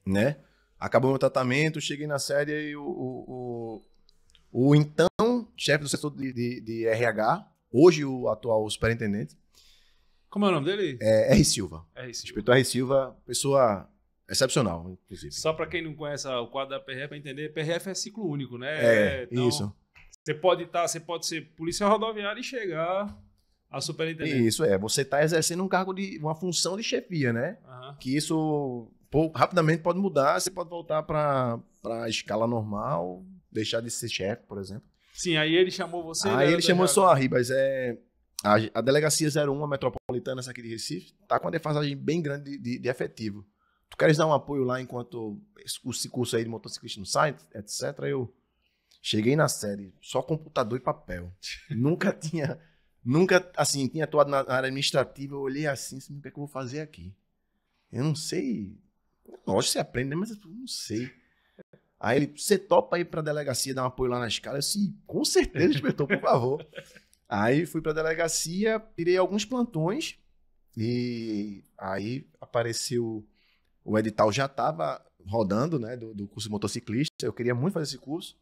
né? Acabou meu tratamento, cheguei na série e o, o, o, o então chefe do setor de, de, de, RH, hoje o atual superintendente. Como é o nome dele? É R. Silva. R. Silva. Inspetor R. Silva, pessoa excepcional, inclusive. Só para quem não conhece o quadro da PRF, entender, PRF é ciclo único, né? É, então, isso. Você pode estar, tá, você pode ser polícia rodoviária e chegar a superintendente. Isso, é. Você está exercendo um cargo de. uma função de chefia, né? Uhum. Que isso rapidamente pode mudar, você pode voltar para a escala normal, deixar de ser chefe, por exemplo. Sim, aí ele chamou você. Aí né, ele chamou só a Ribas. É, a, a delegacia 01 a metropolitana, essa aqui de Recife, tá com uma defasagem bem grande de, de, de efetivo. Tu queres dar um apoio lá enquanto esse curso aí de motociclista no site, etc. Eu cheguei na série, só computador e papel. Nunca tinha Nunca, assim, tinha atuado na área administrativa, eu olhei assim, assim, o que é que eu vou fazer aqui? Eu não sei. Lógico, você aprende, né? mas eu não sei. Aí ele, você topa ir pra delegacia dar um apoio lá na escala? Eu disse, com certeza, inspetor, por favor. Aí fui pra delegacia, tirei alguns plantões e aí apareceu o edital já estava rodando, né, do, do curso de motociclista. Eu queria muito fazer esse curso.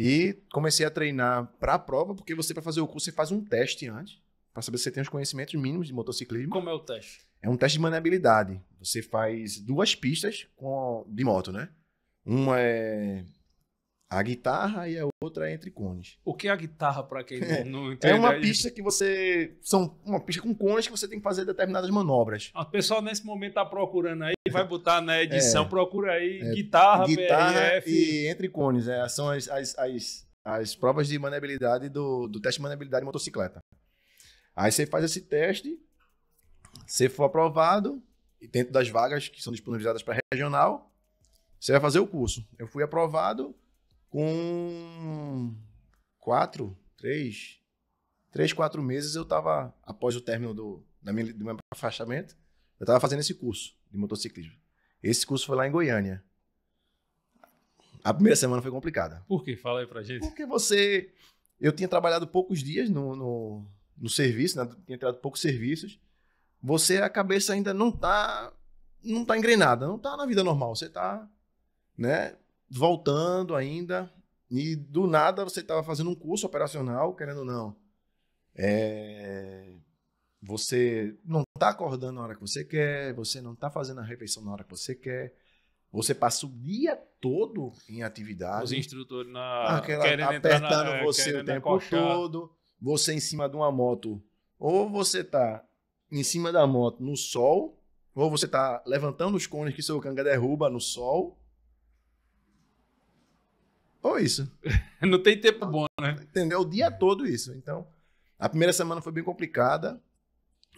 E comecei a treinar para a prova, porque você, para fazer o curso, você faz um teste antes, para saber se você tem os conhecimentos mínimos de motociclismo. Como é o teste? É um teste de maneabilidade. Você faz duas pistas com, de moto, né? Uma é a guitarra e a outra é entre cones. O que é a guitarra para quem é. não entende? É uma pista que você são uma pista com cones que você tem que fazer determinadas manobras. Ah, o pessoal nesse momento tá procurando aí, vai botar na edição, é. procura aí é. guitarra, guitarra PRF. e entre cones, né? são as, as, as, as, provas de manobrabilidade do, do teste de manabilidade de motocicleta. Aí você faz esse teste, se for aprovado e dentro das vagas que são disponibilizadas para regional, você vai fazer o curso. Eu fui aprovado com quatro, três, três, quatro meses eu estava, após o término do, da minha, do meu afastamento, eu estava fazendo esse curso de motociclismo. Esse curso foi lá em Goiânia. A primeira semana foi complicada. Por quê? Fala aí pra gente. Porque você. Eu tinha trabalhado poucos dias no, no, no serviço, né? tinha entrado poucos serviços. Você, a cabeça ainda não tá. Não tá engrenada, não tá na vida normal. Você tá. Né? voltando ainda, e do nada você estava fazendo um curso operacional, querendo ou não. É... Você não está acordando na hora que você quer, você não está fazendo a refeição na hora que você quer, você passa o dia todo em atividade. Os instrutores na... Aquela, apertando na... É, você o tempo todo, você em cima de uma moto. Ou você está em cima da moto no sol, ou você está levantando os cones que seu canga derruba no sol, ou isso. não tem tempo bom, né? Entendeu? O dia todo isso. Então, a primeira semana foi bem complicada,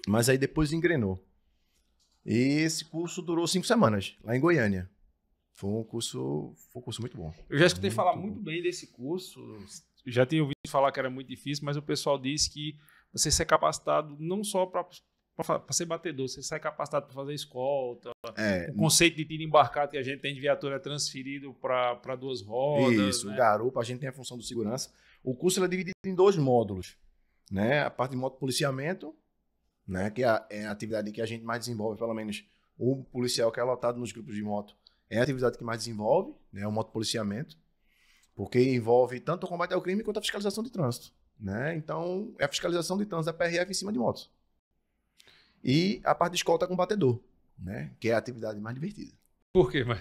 mas aí depois engrenou. E esse curso durou cinco semanas, lá em Goiânia. Foi um curso, foi um curso muito bom. Eu já escutei muito falar bom. muito bem desse curso. Já tinha ouvido falar que era muito difícil, mas o pessoal disse que você ser capacitado não só para para ser batedor, você sai capacitado para fazer escolta. É, o conceito de tiro embarcado que a gente tem de viatura é transferido para duas rodas. Isso, né? garupa, a gente tem a função de segurança. O curso é dividido em dois módulos. Né? A parte de motopoliciamento, né? que é a, é a atividade que a gente mais desenvolve, pelo menos o policial que é lotado nos grupos de moto é a atividade que mais desenvolve, né? o motopoliciamento, porque envolve tanto o combate ao crime quanto a fiscalização de trânsito. Né? Então, é a fiscalização de trânsito da é PRF em cima de motos. E a parte de escolta tá com batedor, né? Que é a atividade mais divertida. Por quê? Mas...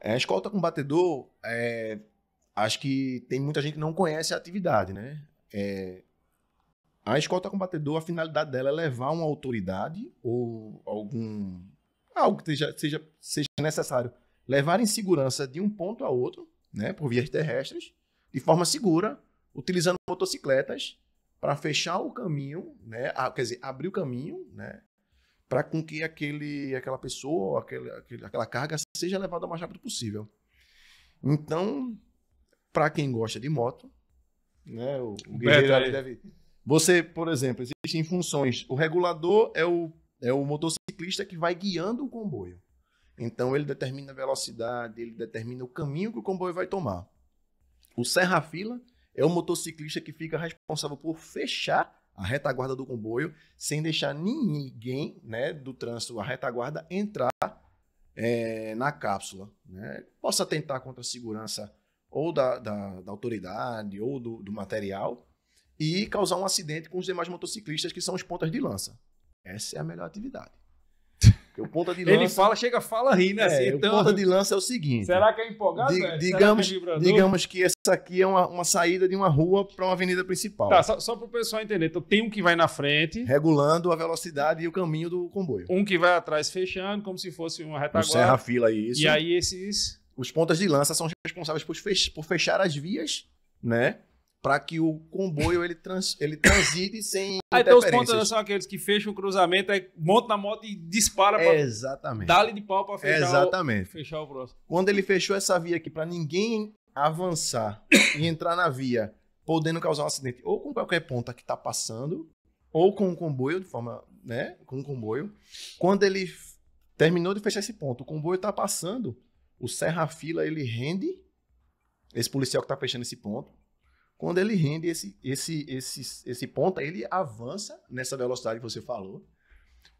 É, a escolta tá com batedor, é, acho que tem muita gente que não conhece a atividade, né? É, a escolta tá com batedor, a finalidade dela é levar uma autoridade ou algum algo que seja, seja, seja necessário levar em segurança de um ponto a outro, né, por vias terrestres, de forma segura, utilizando motocicletas para fechar o caminho, né? quer dizer, abrir o caminho, né? Para com que aquele, aquela pessoa, aquele, aquele, aquela carga seja levada o mais rápido possível. Então, para quem gosta de moto, né? O, o guerreiro ali deve. Você, por exemplo, existem funções. O regulador é o, é o motociclista que vai guiando o comboio. Então ele determina a velocidade, ele determina o caminho que o comboio vai tomar. O serra-fila é o motociclista que fica responsável por fechar a retaguarda do comboio, sem deixar ninguém né, do trânsito, a retaguarda, entrar é, na cápsula. Né? Possa tentar contra a segurança ou da, da, da autoridade ou do, do, material e causar um acidente com os demais motociclistas que são os pontas de lança. Essa é a melhor atividade o ponta de lança. Ele fala, chega, fala ri, né? É, assim, então... O ponta de lança é o seguinte. Será que é empolgado? Di é? Digamos, que é digamos que essa aqui é uma, uma saída de uma rua para uma avenida principal. Tá, só, só para o pessoal entender. Então tem um que vai na frente. Regulando a velocidade e o caminho do comboio. Um que vai atrás fechando, como se fosse uma retaguarda. Serra fila isso. E aí esses. Os pontas de lança são responsáveis por fechar as vias, né? para que o comboio ele, trans, ele transite sem Aí então os pontos são aqueles que fecham o cruzamento, aí monta na moto e dispara para Exatamente. Dá-lhe de pau para fechar, Exatamente. O, fechar o próximo. Quando ele fechou essa via aqui para ninguém avançar e entrar na via, podendo causar um acidente ou com qualquer ponta que está passando, ou com um comboio de forma, né, com um comboio. Quando ele terminou de fechar esse ponto, o comboio está passando, o serra-fila ele rende esse policial que está fechando esse ponto quando ele rende esse, esse, esse, esse ponto ele avança nessa velocidade que você falou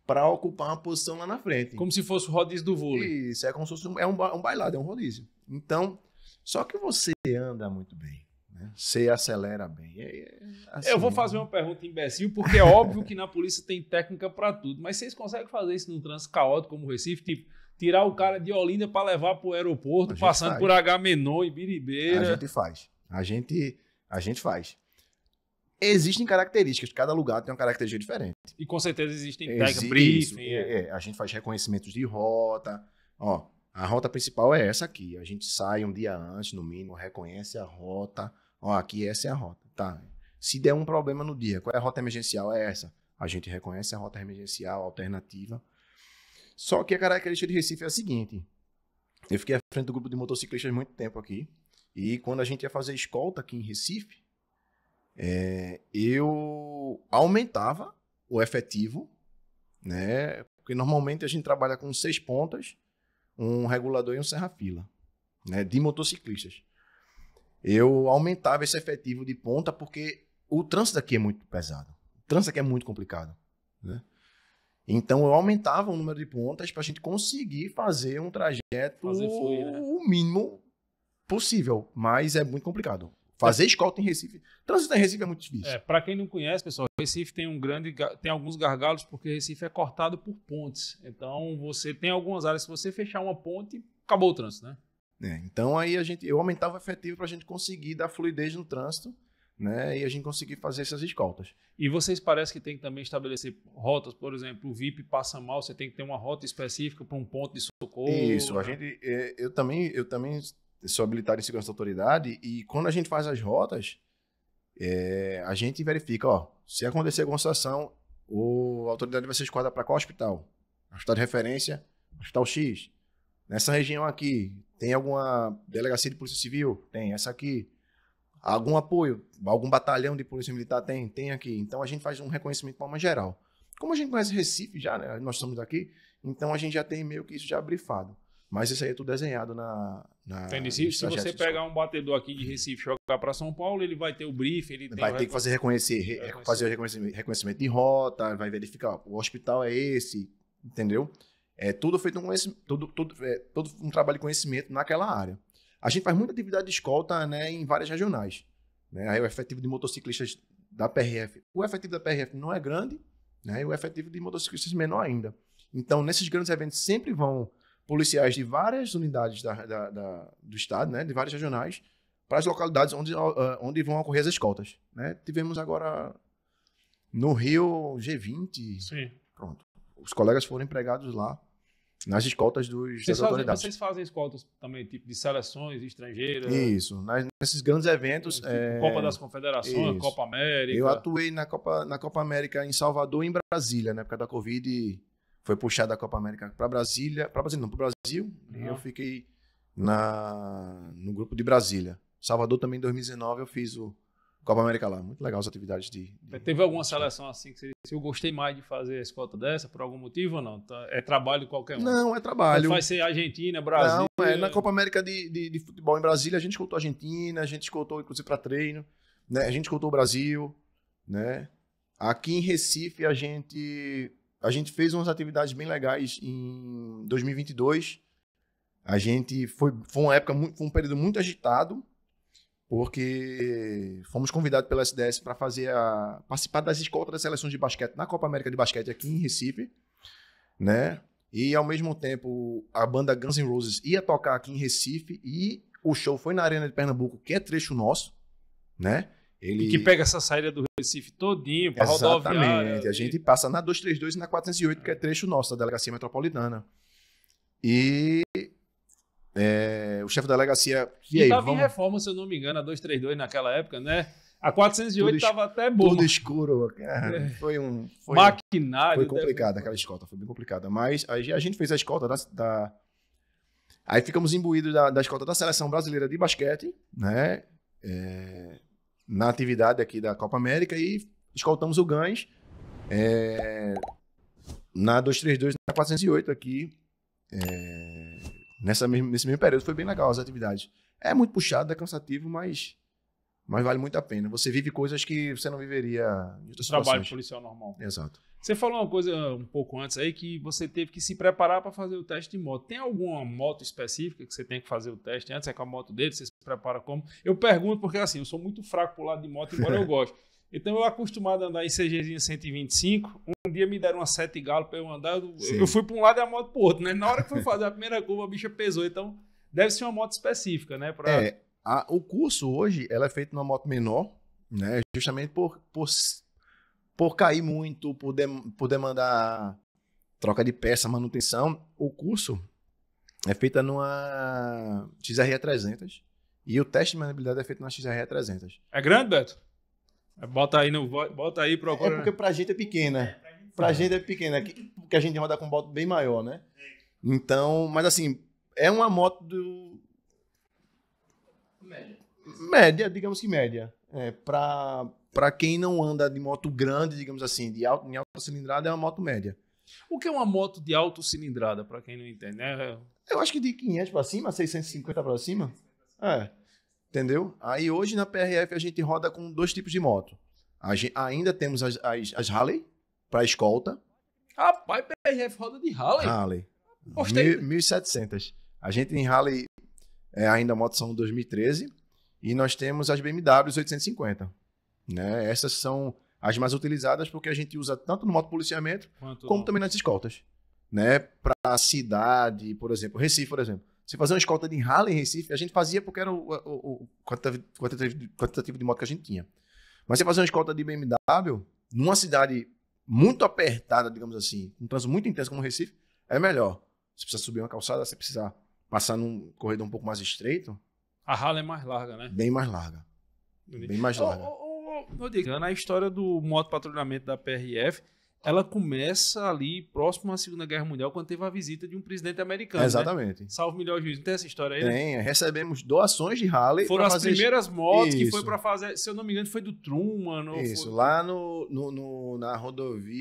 para ocupar uma posição lá na frente. Como se fosse o rodízio do vôlei. Isso, é como se fosse um, é um, um bailado, é um rodízio. Então, só que você anda muito bem. Né? Você acelera bem. É, é, assim, eu vou fazer né? uma pergunta imbecil, porque é óbvio que na polícia tem técnica para tudo, mas vocês conseguem fazer isso num trânsito caótico como o Recife? Tipo, tirar o cara de Olinda para levar para o aeroporto, passando faz. por H menor e Biribeira. A gente faz. A gente a gente faz. Existem características, cada lugar tem uma característica diferente. E com certeza existem Existe, briefing. É, é, é, a gente faz reconhecimentos de rota. Ó, a rota principal é essa aqui. A gente sai um dia antes, no mínimo, reconhece a rota. Ó, aqui essa é a rota. Tá. Se der um problema no dia, qual é a rota emergencial? É essa. A gente reconhece a rota emergencial, alternativa. Só que a característica de Recife é a seguinte. Eu fiquei à frente do grupo de motociclistas muito tempo aqui. E quando a gente ia fazer escolta aqui em Recife, é, eu aumentava o efetivo, né? Porque normalmente a gente trabalha com seis pontas, um regulador e um serrafila, né? De motociclistas. Eu aumentava esse efetivo de ponta porque o trânsito aqui é muito pesado. O trânsito aqui é muito complicado, né? Então eu aumentava o número de pontas para a gente conseguir fazer um trajeto fazer fluir, né? o mínimo possível, mas é muito complicado. Fazer é. escolta em Recife. Trânsito em Recife é muito difícil. É, para quem não conhece, pessoal, Recife tem um grande tem alguns gargalos porque Recife é cortado por pontes. Então, você tem algumas áreas se você fechar uma ponte, acabou o trânsito, né? É, então aí a gente eu aumentava o efetivo para a gente conseguir dar fluidez no trânsito, né? E a gente conseguir fazer essas escoltas. E vocês parece que tem que também estabelecer rotas, por exemplo, o VIP passa mal, você tem que ter uma rota específica para um ponto de socorro. Isso, né? a gente é, eu também eu também sou habilitado em segurança da autoridade e quando a gente faz as rotas, é, a gente verifica, ó, se acontecer alguma situação, o, a autoridade vai ser esquadrada para qual hospital? Hospital de referência, hospital X. Nessa região aqui, tem alguma delegacia de polícia civil? Tem, essa aqui. Algum apoio, algum batalhão de polícia militar tem? Tem aqui. Então a gente faz um reconhecimento de forma geral. Como a gente conhece Recife já, né? Nós estamos aqui, então a gente já tem meio que isso já brifado. Mas isso aí é tudo desenhado na. na Entendi. Tá se você pegar um batedor aqui de Recife e jogar para São Paulo, ele vai ter o brief, ele vai ter que fazer reconhecer, reconhecer. fazer o reconhecimento, reconhecimento de rota, vai verificar, o hospital é esse, entendeu? É tudo feito um tudo, tudo, é, todo um trabalho de conhecimento naquela área. A gente faz muita atividade de escolta né, em várias regionais. Né? Aí o efetivo de motociclistas da PRF. O efetivo da PRF não é grande, né? E o efetivo de motociclistas menor ainda. Então, nesses grandes eventos sempre vão policiais de várias unidades da, da, da, do Estado, né, de várias regionais, para as localidades onde, onde vão ocorrer as escoltas. Né? Tivemos agora no Rio G20. Sim. Pronto. Os colegas foram empregados lá nas escoltas dos, vocês das fazem, Vocês fazem escoltas também, tipo de seleções estrangeiras? Isso, nas, nesses grandes eventos. Tipo, é... Copa das Confederações, isso. Copa América. Eu atuei na Copa, na Copa América em Salvador e em Brasília, na época da Covid foi puxado da Copa América para Brasília, para Brasília não, para Brasil, uhum. e eu fiquei na, no grupo de Brasília. Salvador também em 2019 eu fiz o Copa América lá. Muito legal as atividades de. de... Teve alguma seleção assim que você eu gostei mais de fazer a escolta dessa, por algum motivo ou não? Tá, é trabalho qualquer um? Não, é trabalho. Vai ser Argentina, Brasil. Não, é, na Copa América de, de, de, futebol em Brasília, a gente escutou a Argentina, a gente escutou inclusive, para treino, né? A gente escutou o Brasil, né? Aqui em Recife, a gente a gente fez umas atividades bem legais em 2022. A gente foi, foi uma época, foi um período muito agitado, porque fomos convidados pela SDS para fazer a participar das escoltas das seleções de basquete na Copa América de basquete aqui em Recife, né? E ao mesmo tempo a banda Guns N' Roses ia tocar aqui em Recife e o show foi na Arena de Pernambuco, que é trecho nosso, né? Ele... E que pega essa saída do Recife todinho, pra Exatamente. A gente passa na 232 e na 408, que é trecho nosso, da Delegacia Metropolitana. E é, o chefe da delegacia... E, estava vamos... em reforma, se eu não me engano, a 232 naquela época, né? A 408 estava até boa. Tudo escuro. É. Foi um. Foi Maquinário. foi complicada aquela escolta, foi bem complicada. Mas a, a, gente fez a escolta da. da... aí ficamos imbuídos da, da escolta da seleção brasileira de basquete, né? É, na atividade aqui da Copa América e escoltamos o Gans é, na 232, na 408 aqui, é, nessa mesmo, nesse mesmo período. Foi bem legal as atividades. É muito puxado, é cansativo, mas, mas vale muito a pena. Você vive coisas que você não viveria em outras Trabalho situações. policial normal. Exato. Você falou uma coisa um pouco antes aí que você teve que se preparar para fazer o teste de moto. Tem alguma moto específica que você tem que fazer o teste antes? É com a moto dele? Você se prepara como? Eu pergunto porque assim, eu sou muito fraco pro lado de moto, embora eu goste. Então eu acostumado a andar em CG 125, um dia me deram uma sete galo para eu andar, eu, eu fui para um lado e a moto para outro, né? Na hora que fui fazer a primeira curva, a bicha pesou, então deve ser uma moto específica, né? Pra... É, a, o curso hoje ela é feito numa moto menor, né? Justamente por, por por cair muito, por, de, por demandar troca de peça, manutenção, o curso é feito numa XRE 300 e o teste de manobrabilidade é feito na XRE 300. É grande, Beto? Bota aí, no, bota aí, procura. É porque pra gente é pequena. É, pra gente é pequena, porque a gente roda com moto bem maior, né? Então, mas assim, é uma moto do... Média. Média, digamos que média. É, pra, para quem não anda de moto grande, digamos assim, de alto, em alta cilindrada, é uma moto média. O que é uma moto de alta cilindrada, para quem não entende? É... Eu acho que de 500 para cima, 650 para cima. É. Entendeu? Aí hoje na PRF a gente roda com dois tipos de moto. Gente, ainda temos as, as, as Harley para escolta. Rapaz, PRF roda de Harley. Harley. Gostei. 1700. A gente em Harley, é, ainda a moto são 2013. E nós temos as BMWs 850. Né? Essas são as mais utilizadas porque a gente usa tanto no policiamento Quanto como no... também nas escoltas. Né? Para a cidade, por exemplo, Recife, por exemplo. Se fazer uma escolta de Harley em Recife, a gente fazia porque era o, o, o quantitativo de moto que a gente tinha. Mas você fazer uma escolta de BMW, numa cidade muito apertada, digamos assim, um trânsito muito intenso como Recife, é melhor. Você precisa subir uma calçada, você precisa passar num corredor um pouco mais estreito. A rala é mais larga, né? Bem mais larga. Bem mais larga. Ô, Rodrigo, na história do moto patrulhamento da PRF, ela começa ali próximo à Segunda Guerra Mundial, quando teve a visita de um presidente americano. Né? Exatamente. Né? Salvo melhor juiz. Não tem essa história aí? Tem. Né? Recebemos doações de Harley. Foram as primeiras isso. motos que foi para fazer, se eu não me engano, foi do Truman. Ou isso, foi... lá no, no, no, na rodovia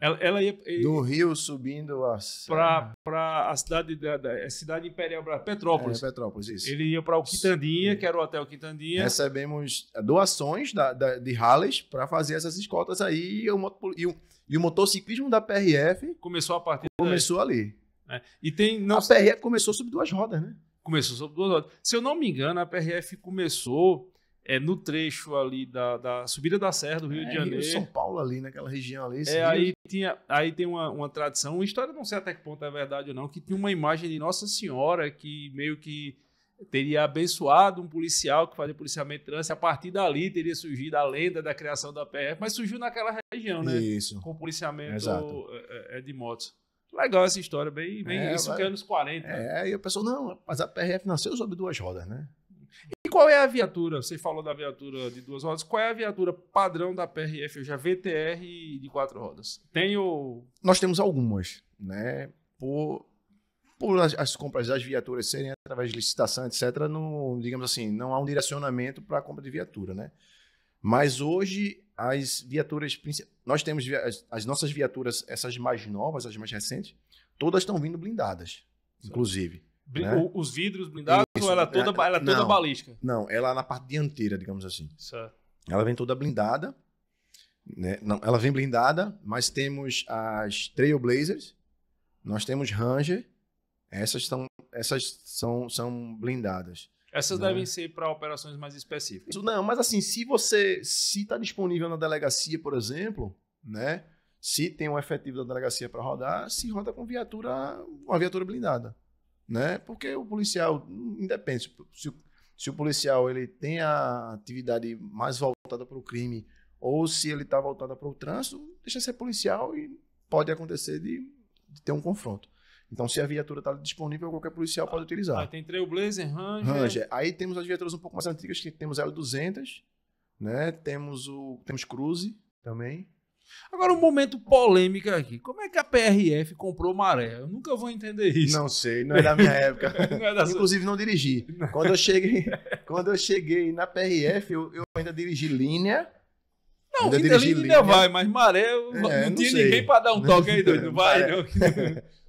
ela, ela ia, do Rio subindo a... para a cidade, da, da, é cidade imperial, Petrópolis. É, Petrópolis, isso. Ele ia para o Quitandinha, isso. que era o hotel Quitandinha. Recebemos doações da, da de Harley para fazer essas escotas aí e um, e e o motociclismo da PRF começou a partir começou daí. ali. É. E tem não a PRF começou sob duas rodas, né? Começou sob duas rodas. Se eu não me engano, a PRF começou é, no trecho ali da, da subida da Serra do Rio é, de Janeiro. Rio, São Paulo ali, naquela região ali. É, aí, tinha, aí tem uma, uma tradição, uma história, não sei até que ponto é verdade ou não, que tinha uma imagem de Nossa Senhora que meio que teria abençoado um policial que fazia policiamento trans A partir dali teria surgido a lenda da criação da PF, mas surgiu naquela região, né? Isso. Com policiamento Exato. É, é, é de motos. Legal essa história, bem, bem é, isso vai... que é anos 40. É, né? e o pessoal, não, mas a PRF nasceu sob duas rodas, né? E qual é a viatura? Você falou da viatura de duas rodas. Qual é a viatura padrão da PRF hoje? A VTR de quatro rodas. Tem o... Nós temos algumas, né? Por, por as, as, compras das viaturas serem através de licitação, etc., não, digamos assim, não há um direcionamento para a compra de viatura, né? Mas hoje as viaturas nós temos as, as nossas viaturas, essas mais novas, as mais recentes, todas estão vindo blindadas, inclusive. né? Os vidros blindados Isso. ou ela é toda, ela é toda não, balística? Não, ela é na parte dianteira, digamos assim. Certo. Ela vem toda blindada. Né? Não, ela vem blindada, mas temos as Trailblazers, nós temos Ranger, essas, são essas são, são blindadas. Essas né? devem ser para operações mais específicas. Isso não, mas assim, se você se está disponível na delegacia, por exemplo, né? Se tem um efetivo da delegacia para rodar, se roda com viatura, uma viatura blindada, né? Porque o policial independe se, se o policial ele tem a atividade mais voltada para o crime ou se ele está voltado para o trânsito, deixa ser policial e pode acontecer de, de ter um confronto. Então, se a viatura está disponível, qualquer policial ah, pode utilizar. Aí tem Trailblazer, Ranger. Ranger. Aí temos as viaturas um pouco mais antigas, que temos L200, né? Temos o temos Cruze também. Agora, um momento polêmico aqui. Como é que a PRF comprou maré? Eu nunca vou entender isso. Não sei, não é da minha época. não é da Inclusive, sua... não dirigi. Quando eu cheguei, quando eu cheguei na PRF, eu, eu ainda dirigi linha. Não, ainda, ainda dirigi linha, linha vai, mas maré, é, não, não tinha sei. ninguém para dar um toque aí, doido. Vai, é. não.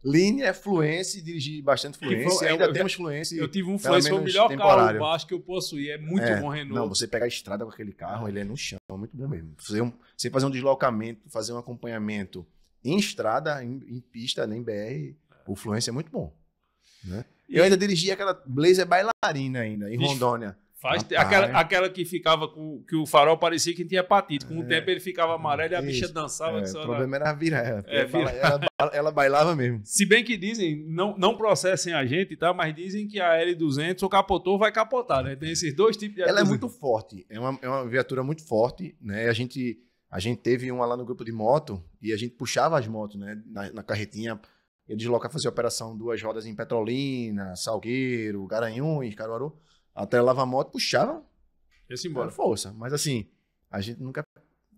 Line é fluência, dirigir bastante fluência, é, ainda eu, temos fluência. Eu tive um fluência, foi o melhor temporário. carro baixo que eu possuí, é muito é, bom Renault. Não, você pega a estrada com aquele carro, ele é no chão, é muito bom mesmo. Fazer um, você fazer um deslocamento, fazer um acompanhamento em estrada, em, em pista, nem né, BR, o fluência é muito bom. Né? E eu ainda dirigi aquela Blazer bailarina ainda, em Rondônia. Faz aquela, aquela que ficava com que o farol parecia que tinha patito Com o é. tempo ele ficava amarelo e a bicha dançava. É, o problema era virar. É, é, ela, é, vira... ela, ela, bailava mesmo. Se bem que dizem, não, não processem a gente, tá? Mas dizem que a L200 ou capotou vai capotar, né? Tem esses dois tipos de L200. Ela é muito forte. É uma, é uma viatura muito forte, né? A gente, a gente teve uma lá no grupo de moto e a gente puxava as motos, né? Na, na carretinha. Eu deslocava, fazia operação duas rodas em Petrolina, Salgueiro, Garanhuns, Caruaru atrelava a moto, puxava. ia embora. Força. Mas assim, a gente nunca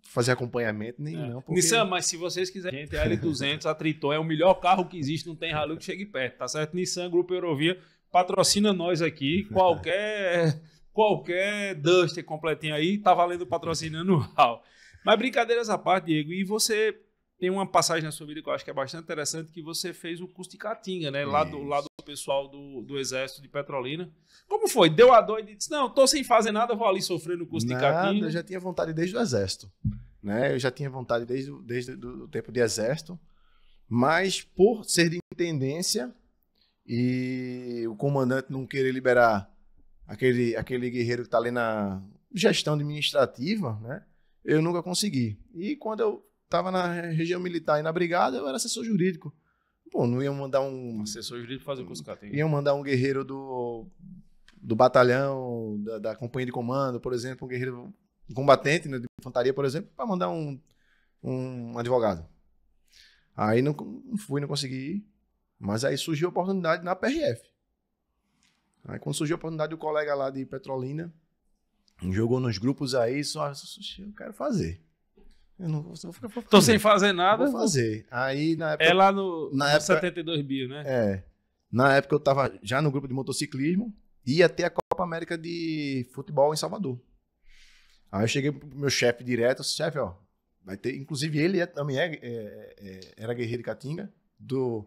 fazer acompanhamento nem é. não. Porque... Nissan, mas se vocês quiserem, gente, a L200, a Triton é o melhor carro que existe, não tem ralo que chegue perto, tá certo? Nissan Grupo Eurovia patrocina nós aqui, qualquer qualquer Duster completinho aí tá valendo patrocinando o Hal. Mas brincadeiras à parte, Diego, e você tem uma passagem na sua vida que eu acho que é bastante interessante, que você fez o curso de Caatinga, né? Lá do, lá do pessoal do, do Exército de Petrolina. Como foi? Deu a doida e disse, não, tô sem fazer nada, vou ali sofrer no curso Nada, de Caatinga. Eu já tinha vontade desde o Exército. Né? Eu já tinha vontade desde, desde o tempo de Exército. Mas por ser de intendência e o comandante não querer liberar aquele, aquele guerreiro que está ali na gestão administrativa, né? eu nunca consegui. E quando eu tava na região militar e na brigada, eu era assessor jurídico. Pô, não iam mandar um. Assessor jurídico fazer o que os caras Iam mandar um guerreiro do, do batalhão, da, da companhia de comando, por exemplo, um guerreiro um combatente né, de infantaria, por exemplo, para mandar um, um advogado. Aí não fui, não consegui ir. Mas aí surgiu a oportunidade na PRF. Aí quando surgiu a oportunidade, o colega lá de Petrolina jogou nos grupos aí, só eu quero fazer. Eu não vou, vou fazer. Tô sem fazer nada. Vou né? fazer. Aí na época. É lá no, na no época, 72 mil, né? É. Na época eu tava já no grupo de motociclismo, ia ter a Copa América de futebol em Salvador. Aí eu cheguei pro meu chefe direto, chefe, ó, vai ter, inclusive ele é, também é, é, é era guerreiro de Catinga do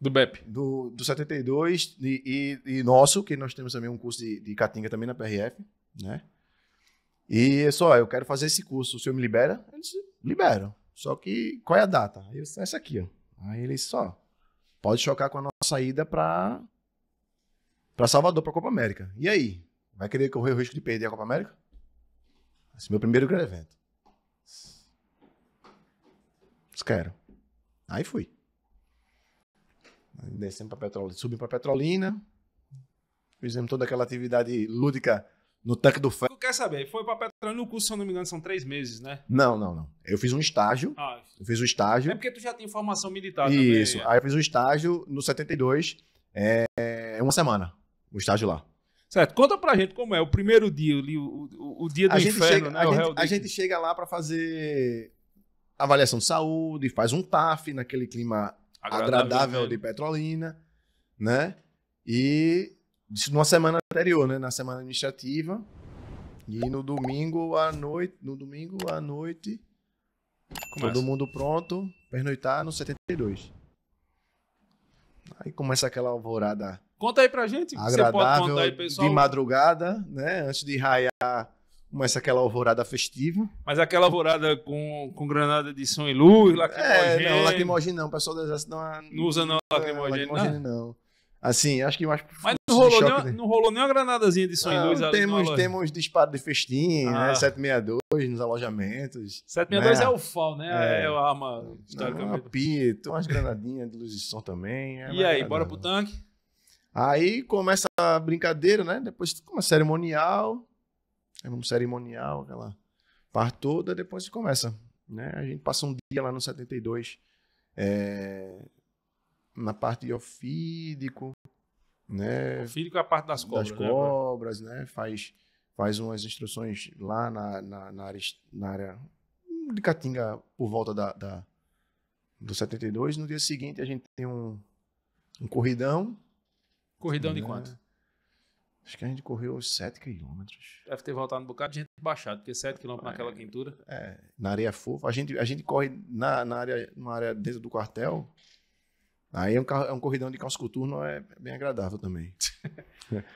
do BEP. Do, do 72 e, e, e, nosso, que nós temos também um curso de, de Catinga também na PRF, né? E só, eu quero fazer esse curso, o senhor me libera? Eles liberam. Só que qual é a data? Eu, essa aqui, ó. Aí eles só pode chocar com a nossa ida para para Salvador, para a Copa América. E aí? Vai querer correr o risco de perder a Copa América? Esse é meu primeiro grande evento. Quero. Aí fui. Descemos para Petrolina, subimos para Petrolina, fizemos toda aquela atividade lúdica no tanque do ferro. Tu quer saber? Foi pra Petrolina no curso, se eu não me engano, são três meses, né? Não, não, não. Eu fiz um estágio. Ah, eu fiz um estágio. É porque tu já tem formação militar Isso. também. Isso. É. Aí eu fiz um estágio no 72, é, uma semana, o um estágio lá. Certo. Conta pra gente como é o primeiro dia, o, o, o dia do a inferno, chega, né? A gente, a gente chega lá para fazer avaliação de saúde, faz um TAF naquele clima agradável, agradável né? de Petrolina, né? E numa semana anterior, né? Na semana administrativa. E no domingo à noite. No domingo à noite. Começa. Todo mundo pronto. Pernoitar no 72. Aí começa aquela alvorada. Conta aí pra gente. Agradável, aí, De madrugada, né? Antes de raiar, começa aquela alvorada festiva. Mas aquela alvorada com, com granada de som e luz, lacrimogênio. É, não, lacrimogênio não. O pessoal do exército não, não usa não lacrimogênio, é, lacrimogênio não. não. Assim, acho que mais. Mas não rolou, choque, nem, né? não rolou nem uma granadazinha de sonho dois temos, temos disparo de festim, né? ah. né? 762 nos alojamentos. 762 né? é o FAL, né? É, é, é a arma historicamente. Apito, umas granadinhas de luz de som também. É e aí, bora pro tanque? Aí começa a brincadeira, né? Depois uma cerimonial. É um cerimonial, aquela parte toda, depois começa. Né? A gente passa um dia lá no 72. É, na parte de ofídico, né? Ofídico é a parte das cobras, das cobras, né? né? Faz faz umas instruções lá na, na, na, área, na área de Caatinga por volta da, da, do 72. No dia seguinte a gente tem um, um corridão. Corridão né? de quanto? Acho que a gente correu 7 quilômetros. Deve ter voltado um bocado de gente baixada, porque 7 quilômetros é, naquela quintura. É, na areia fofa. A gente, a gente corre na, na área, numa área dentro do quartel, Aí é um, carro, é um corridão de calço coturno, é bem agradável também.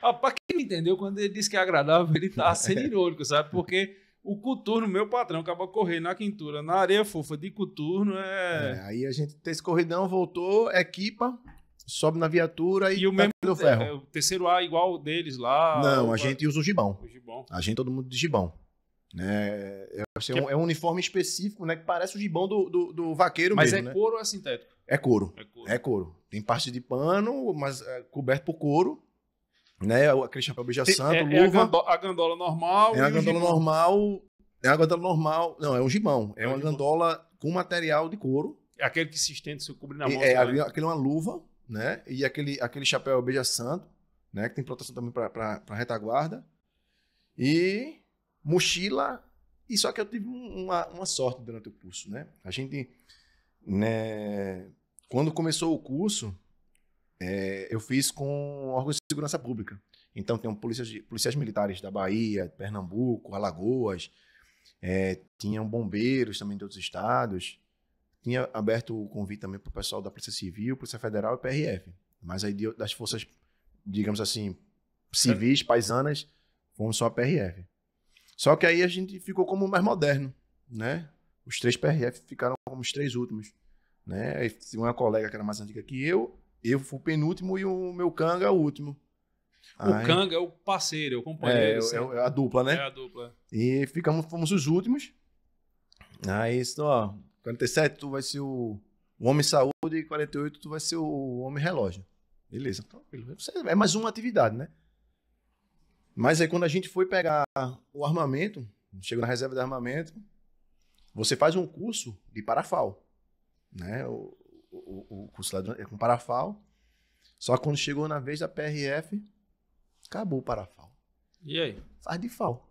ah, para quem entendeu, quando ele disse que é agradável, ele tá sendo irônico, sabe? Porque o coturno, meu patrão, acaba correndo na quintura, na areia fofa de coturno, é... é... Aí a gente tem esse corridão, voltou, equipa, sobe na viatura e, e o tá mesmo do ferro. É, é, o terceiro A igual deles lá. Não, a gente usa o gibão. o gibão. A gente todo mundo de gibão. Né? É, é assim, é é um, é, um, uniforme específico, né? Que parece o gibão do, do, do vaqueiro mas mesmo. Mas é né? couro ou é sintético? É couro. É couro. É couro. Tem parte de pano, mas é coberto por couro. Né? Aquele chapéu beija-santo, é, luva. É a, gandola, normal. É a gandola normal. É a gandola normal. Não, é um gibão. É, uma gibão. gandola com material de couro. É aquele que se estende, se cobre na mão. É, né? aquele é uma luva, né? E aquele, aquele chapéu beija-santo, né? Que tem proteção também para retaguarda. E mochila, e só que eu tive uma, uma sorte durante o curso, né? A gente, né, quando começou o curso, é, eu fiz com órgãos de segurança pública. Então, tem um policiais, policiais militares da Bahia, Pernambuco, Alagoas, é, tinham bombeiros também de outros estados, tinha aberto o convite também para o pessoal da Polícia Civil, Polícia Federal e PRF. Mas aí das forças, digamos assim, civis, paisanas, fomos só a PRF. Só que aí a gente ficou como mais moderno, né? Os três PRF ficaram como os três últimos, né? Aí uma colega que era mais antiga que eu, eu fui o penúltimo e o meu canga é o último. O canga é o parceiro, é o companheiro. É, é, é, a dupla, né? É a dupla. E ficamos, fomos os últimos. Aí, ó, 47 tu vai ser o, o homem saúde e 48 tu vai ser o homem relógio. Beleza. Então, é mais uma atividade, né? Mas aí quando a gente foi pegar o armamento, chegou na reserva de armamento, você faz um curso de parafal, né? O, o, o curso lá é com parafal. Só que quando chegou na vez da PRF, acabou o parafal. E aí? Faz de fal.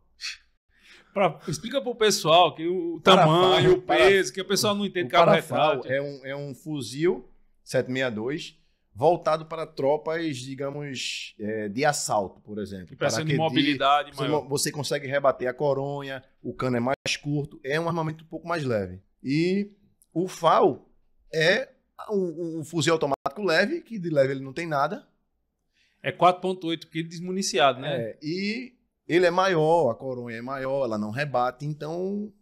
Pra, explica pro pessoal que o tamanho, o peso, para, que o pessoal não entende o carro é parafal É um, é um fuzil 762 voltado para tropas, digamos, é, de assalto, por exemplo. para de mobilidade você, maior. Você consegue rebater a coronha, o cano é mais curto, é um armamento um pouco mais leve. E o FAL é o fuzil automático leve, que de leve ele não tem nada. É 4.8 kg é desmuniciado, né? É, e ele é maior, a coronha é maior, ela não rebate, então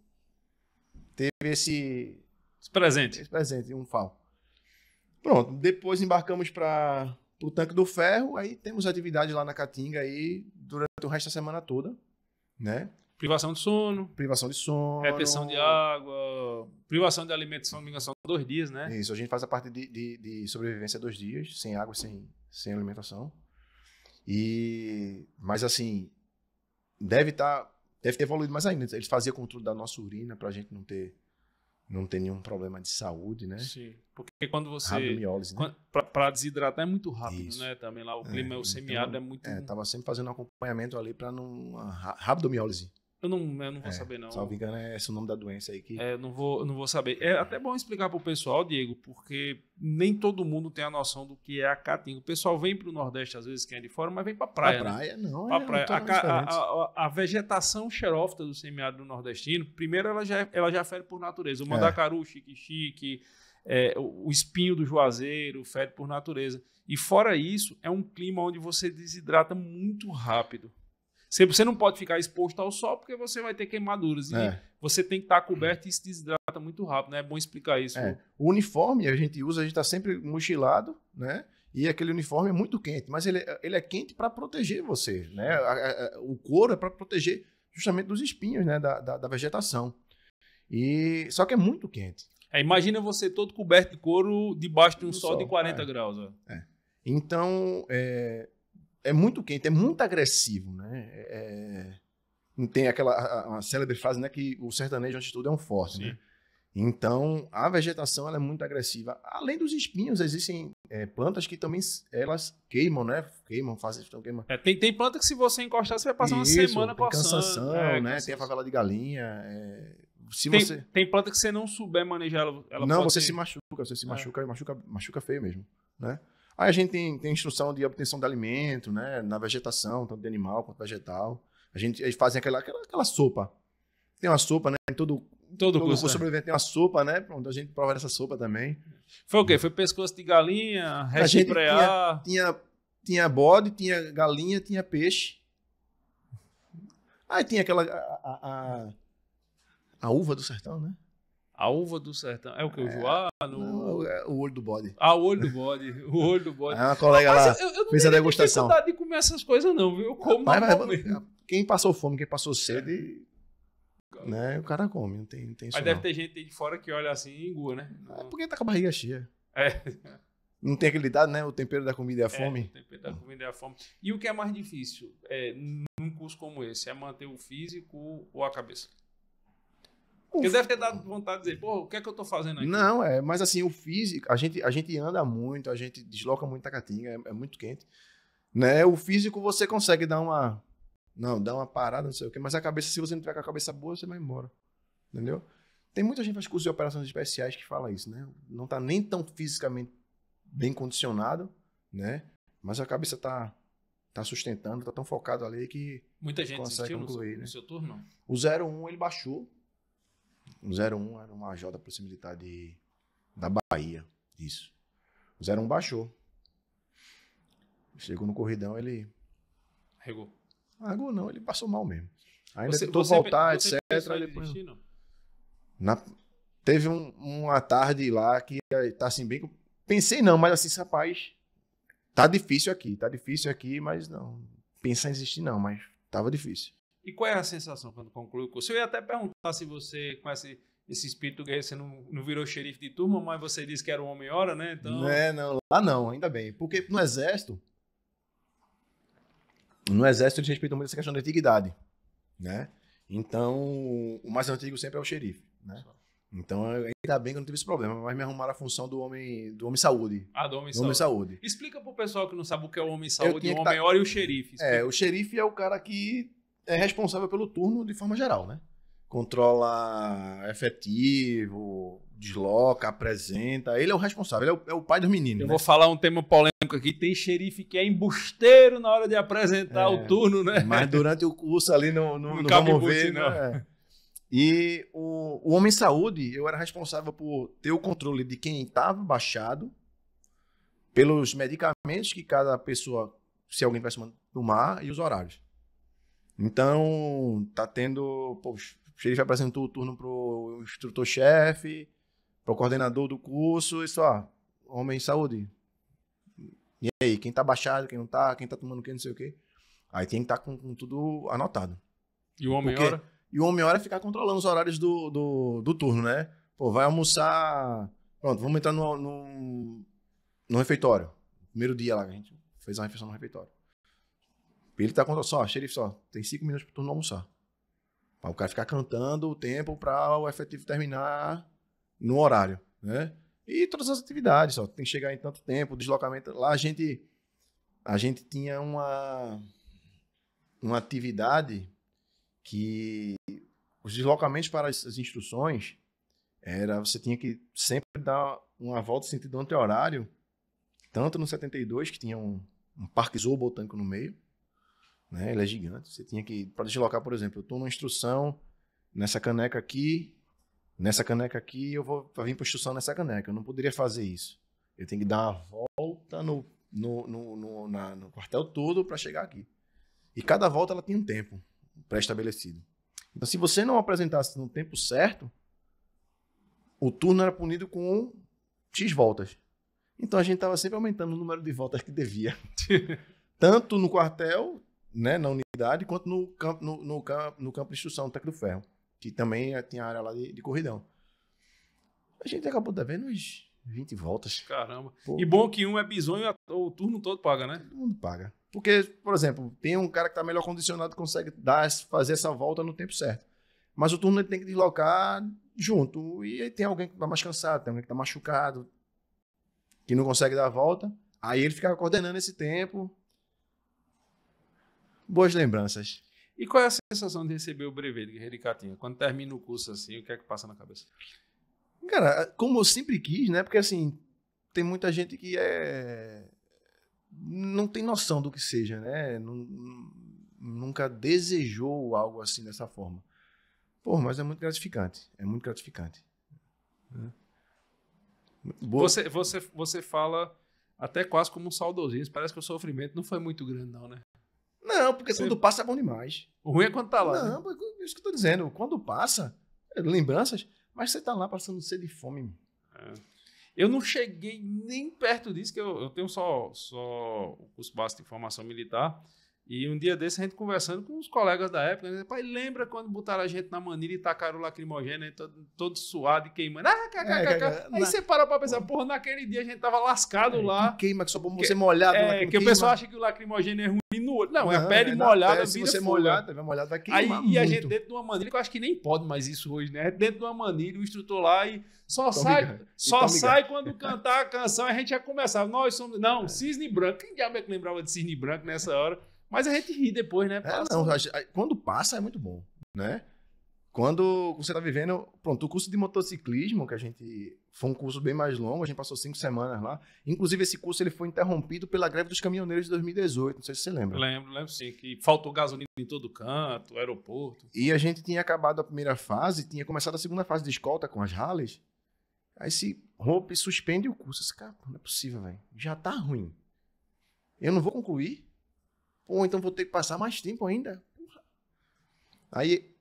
teve esse... Esse presente. Esse presente, um FAL. Pronto, depois embarcamos para o Tanque do Ferro, aí temos atividade lá na Caatinga aí durante o resto da semana toda, né? Privação de sono. Privação de sono. Retenção de água. Privação de alimentos, se não me engano, dois dias, né? Isso, a gente faz a parte de, de, de sobrevivência dois dias, sem água, sem, sem alimentação. E, mas assim, deve estar, tá, deve ter evoluído mais ainda. Eles faziam controle da nossa urina para a gente não ter não tem nenhum problema de saúde, né? Sim. Porque quando você. Rabdomiólise, né? Para desidratar é muito rápido, Isso. né? Também lá o é, clima, é, o então, semiárido então, é muito. É, tava sempre fazendo um acompanhamento ali para não. Ah, Rabdomiólise. Eu não, eu não vou é, saber, não. Salvo engano, é esse o nome da doença aí que. É, não vou, não vou saber. É, é até bom explicar pro pessoal, Diego, porque nem todo mundo tem a noção do que é a caatinga. O pessoal vem pro Nordeste, às vezes, quem é de fora, mas vem pra praia. Né? praia, né? não. Pra é, praia. Não a, a, a, a, vegetação xerófita do semiárido nordestino, primeiro, ela já, ela já fere por natureza. O é. mandacaru, chique-chique. É, o espinho do juazeiro, fere por natureza. E fora isso, é um clima onde você desidrata muito rápido. Você não pode ficar exposto ao sol porque você vai ter queimaduras. É. você tem que estar coberto e se desidrata muito rápido, né? É bom explicar isso. É. O uniforme a gente usa, a gente está sempre mochilado, né? E aquele uniforme é muito quente, mas ele, é, ele é quente para proteger você, né? A, a, o couro é para proteger justamente dos espinhos, né? Da, da, da, vegetação. E só que é muito quente. É, imagina você todo coberto de couro debaixo de um sol, sol, de 40 é. graus. Ó. É. Então, é, é muito quente, é muito agressivo, né? É, é tem aquela uma célebre frase, né, que o sertanejo antes de tudo é um forte, né? Então, a vegetação ela é muito agressiva. Além dos espinhos, existem é, plantas que também elas queimam, né? Queimam, fazem estão queimando. É, tem, tem planta que se você encostar, você vai passar Isso, uma semana tem coçando. Cansação, é, né? Tem a favela de galinha. É, se tem, você... tem planta que você não souber manejar ela. Não, você se machuca, você se machuca é. e machuca, machuca feio mesmo, né? Aí a gente tem, tem instrução de obtenção de alimento, né? Na vegetação, tanto de animal quanto vegetal. A gente faz aquela, aquela, aquela sopa. Tem uma sopa, né? Em todo, todo, todo curso, né? sobrevivente tem uma sopa, né? Pronto, a gente prova essa sopa também. Foi o quê? Foi pescoço de galinha, resto de preá? Tinha, tinha, tinha bode, tinha galinha, tinha peixe. Aí tinha aquela... a, a, a, a uva do sertão, né? A uva do sertão. É o que? O é, Joá? No... Não, é é o olho do bode. Ah, o olho do bode. O olho do bode. É uma colega lá. Eu, eu não fez a degustação. Eu não tenho de comer essas coisas, não. Eu como mas, é Quem passou fome, quem passou sede. É. Né, o cara come, não tem, não tem Mas deve não. ter gente de fora que olha assim e engua, né? É porque tá com a barriga cheia. É. Não tem aquele dado, né? O tempero da comida é a fome. É, o tempero da comida é a fome. E o que é mais difícil é, num curso como esse? É manter o físico ou a cabeça? Porque deve ter dado vontade de dizer, pô, o que é que eu tô fazendo aqui? Não, é, mas assim, o físico, a gente, a gente anda muito, a gente desloca muito a catinga, é, é, muito quente. Né? O físico você consegue dar uma. Não, dar uma parada, não sei o quê, mas a cabeça, se você não tiver com a cabeça boa, você vai embora. Entendeu? Tem muita gente que faz curso de operações especiais que fala isso, né? Não tá nem tão fisicamente bem condicionado, né? Mas a cabeça tá tá sustentando, tá tão focado ali que muita gente consegue concluir, no, né? no seu turno. O 01 ele baixou o 01 era uma J da Polícia Militar de, da Bahia. Isso. O 01 baixou. Chegou no corridão, ele. Regou. Regou não, ele passou mal mesmo. Ainda você, tentou você, voltar, você etc. Ele depois... Na... Teve um, uma tarde lá que eh, tá assim, bem. Pensei não, mas assim, rapaz, tá difícil aqui, tá difícil aqui, mas não. Pensar em existir não, mas tava difícil. E qual é a sensação quando conclui o curso? Eu ia até perguntar se você, com esse, esse espírito guerreiro, você não, não virou xerife de turma, mas você disse que era um homem-hora, né? Então... Não é, não. Lá não, ainda bem. Porque no Exército, no Exército eles respeitam muito essa questão da antiguidade, né? Então, o mais antigo sempre é o xerife, né? Então, ainda bem que eu não tive esse problema, mas me arrumaram a função do homem, do homem saúde. Ah, do homem, do saúde. saúde. Explica pro pessoal que não sabe o que é o homem saúde, o homem tá... hora e o xerife. Explica. É, o xerife é o cara que é responsável pelo turno de forma geral, né? Controla efetivo, desloca, apresenta. Ele é o responsável, ele é o, é o pai dos meninos. Eu né? vou falar um tema polêmico aqui. Tem xerife que é embusteiro na hora de apresentar é, o turno, né? Mas durante o curso ali não, não, não, não vamos ver, né? não. Né? E o, o Homem Saúde, eu era responsável por ter o controle de quem estava baixado, pelos medicamentos que cada pessoa, se alguém vai tomar, e os horários. Então, tá tendo. Pô, o xerife apresentou o turno pro instrutor-chefe, pro coordenador do curso, e só, homem saúde. E aí, quem tá baixado, quem não tá, quem tá tomando o que, não sei o quê. Aí tem que estar tá com, com, tudo anotado. E o homem hora? E o homem hora é ficar controlando os horários do, do, do, turno, né? Pô, vai almoçar. Pronto, vamos entrar no, no, no refeitório. Primeiro dia lá, a gente fez uma refeição no refeitório. Ele tá contando, só, xerife, só, tem cinco minutos pro turno almoçar. Pra o cara ficar cantando o tempo para o efetivo terminar no horário, né? E todas as atividades, só, tem que chegar em tanto tempo, deslocamento. Lá a gente, a gente tinha uma, uma atividade que os deslocamentos para as, instruções era você tinha que sempre dar uma volta no sentido anti-horário, tanto no 72, que tinha um, um parque zoobotânico no meio, né? Ele é gigante. Você tinha que, para deslocar, por exemplo, eu estou numa instrução nessa caneca aqui, nessa caneca aqui, eu vou vir para instrução nessa caneca. Eu não poderia fazer isso. Eu tenho que dar uma volta no, no, no, no, na, no quartel todo para chegar aqui. E cada volta ela tem um tempo pré-estabelecido. Então, se você não apresentasse no tempo certo, o turno era punido com X voltas. Então a gente estava sempre aumentando o número de voltas que devia. Tanto no quartel, né, na unidade, quanto no campo, no, no, campo, no campo de instrução do Tec do Ferro, que também eh, tinha área lá de, de corridão. A gente acabou devendo uns 20 voltas. Caramba. Pô, e bom que um é bizonho, o turno todo paga, né? Todo mundo paga. Porque, por exemplo, tem um cara que está melhor condicionado consegue dar, fazer essa volta no tempo certo. Mas o turno ele tem que deslocar junto. E aí tem alguém que está mais cansado, tem alguém que está machucado, que não consegue dar a volta. Aí ele fica coordenando esse tempo boas lembranças. E qual é a sensação de receber o brevet de Guerreiro e Catinha? Quando termina o curso assim, o que é que passa na cabeça? Cara, como eu sempre quis, né? Porque assim, tem muita gente que é não tem noção do que seja, né? Nunca desejou algo assim dessa forma. Pô, mas é muito gratificante. É muito gratificante. É. Boa. Você, você, você fala até quase como um saudosinho. Parece que o sofrimento não foi muito grande, não, né? Não, porque Você... quando passa é bom demais. O ruim é quando tá lá. Né? Não, né? é isso que eu tô dizendo. Quando passa, é lembranças, mas você tá lá passando sede e fome. É. Eu não cheguei nem perto disso, que eu, eu tenho só, só o curso básico de formação militar. E um dia desse, a gente conversando com os colegas da época, né? pai, lembra quando botaram a gente na manilha e tacaram lacrimogênio, né? todo, todo suado e queimando. Ah, cá, cá, é, cá, cá. Aí na... você para pra pensar, porra, naquele dia a gente tava lascado é, lá. Que queima, que só pra você molhar. É, que o pessoal acha que o lacrimogênio é ruim no olho. Não, é Não é a pele é molhada, pele, se você molhar, teve molhada, vai queimar Aí, muito. E a gente dentro de uma manilha, que eu acho que nem pode mais isso hoje, né? É dentro de uma manilha, o instrutor lá e... Só Tom sai, só sai quando cantar a canção, a gente já começava. Nós somos. Não, é. cisne branco. Quem diabo é que lembrava de cisne branco nessa hora? Mas a gente ri depois, né? É, passa. É, não, quando passa é muito bom, né? Quando você tá vivendo, pronto, o curso de motociclismo, que a gente foi um curso bem mais longo, a gente passou cinco semanas lá. Inclusive, esse curso ele foi interrompido pela greve dos caminhoneiros de 2018, não sei se você lembra. Lembro, lembro sim, que faltou gasolina em todo canto, aeroporto. E a gente tinha acabado a primeira fase, tinha começado a segunda fase de escolta com as rallies. Aí se rompe, suspende o curso. Esse cara, não é possível, velho. Já tá ruim. Eu não vou concluir Pô, então vou ter que passar mais tempo ainda. Aí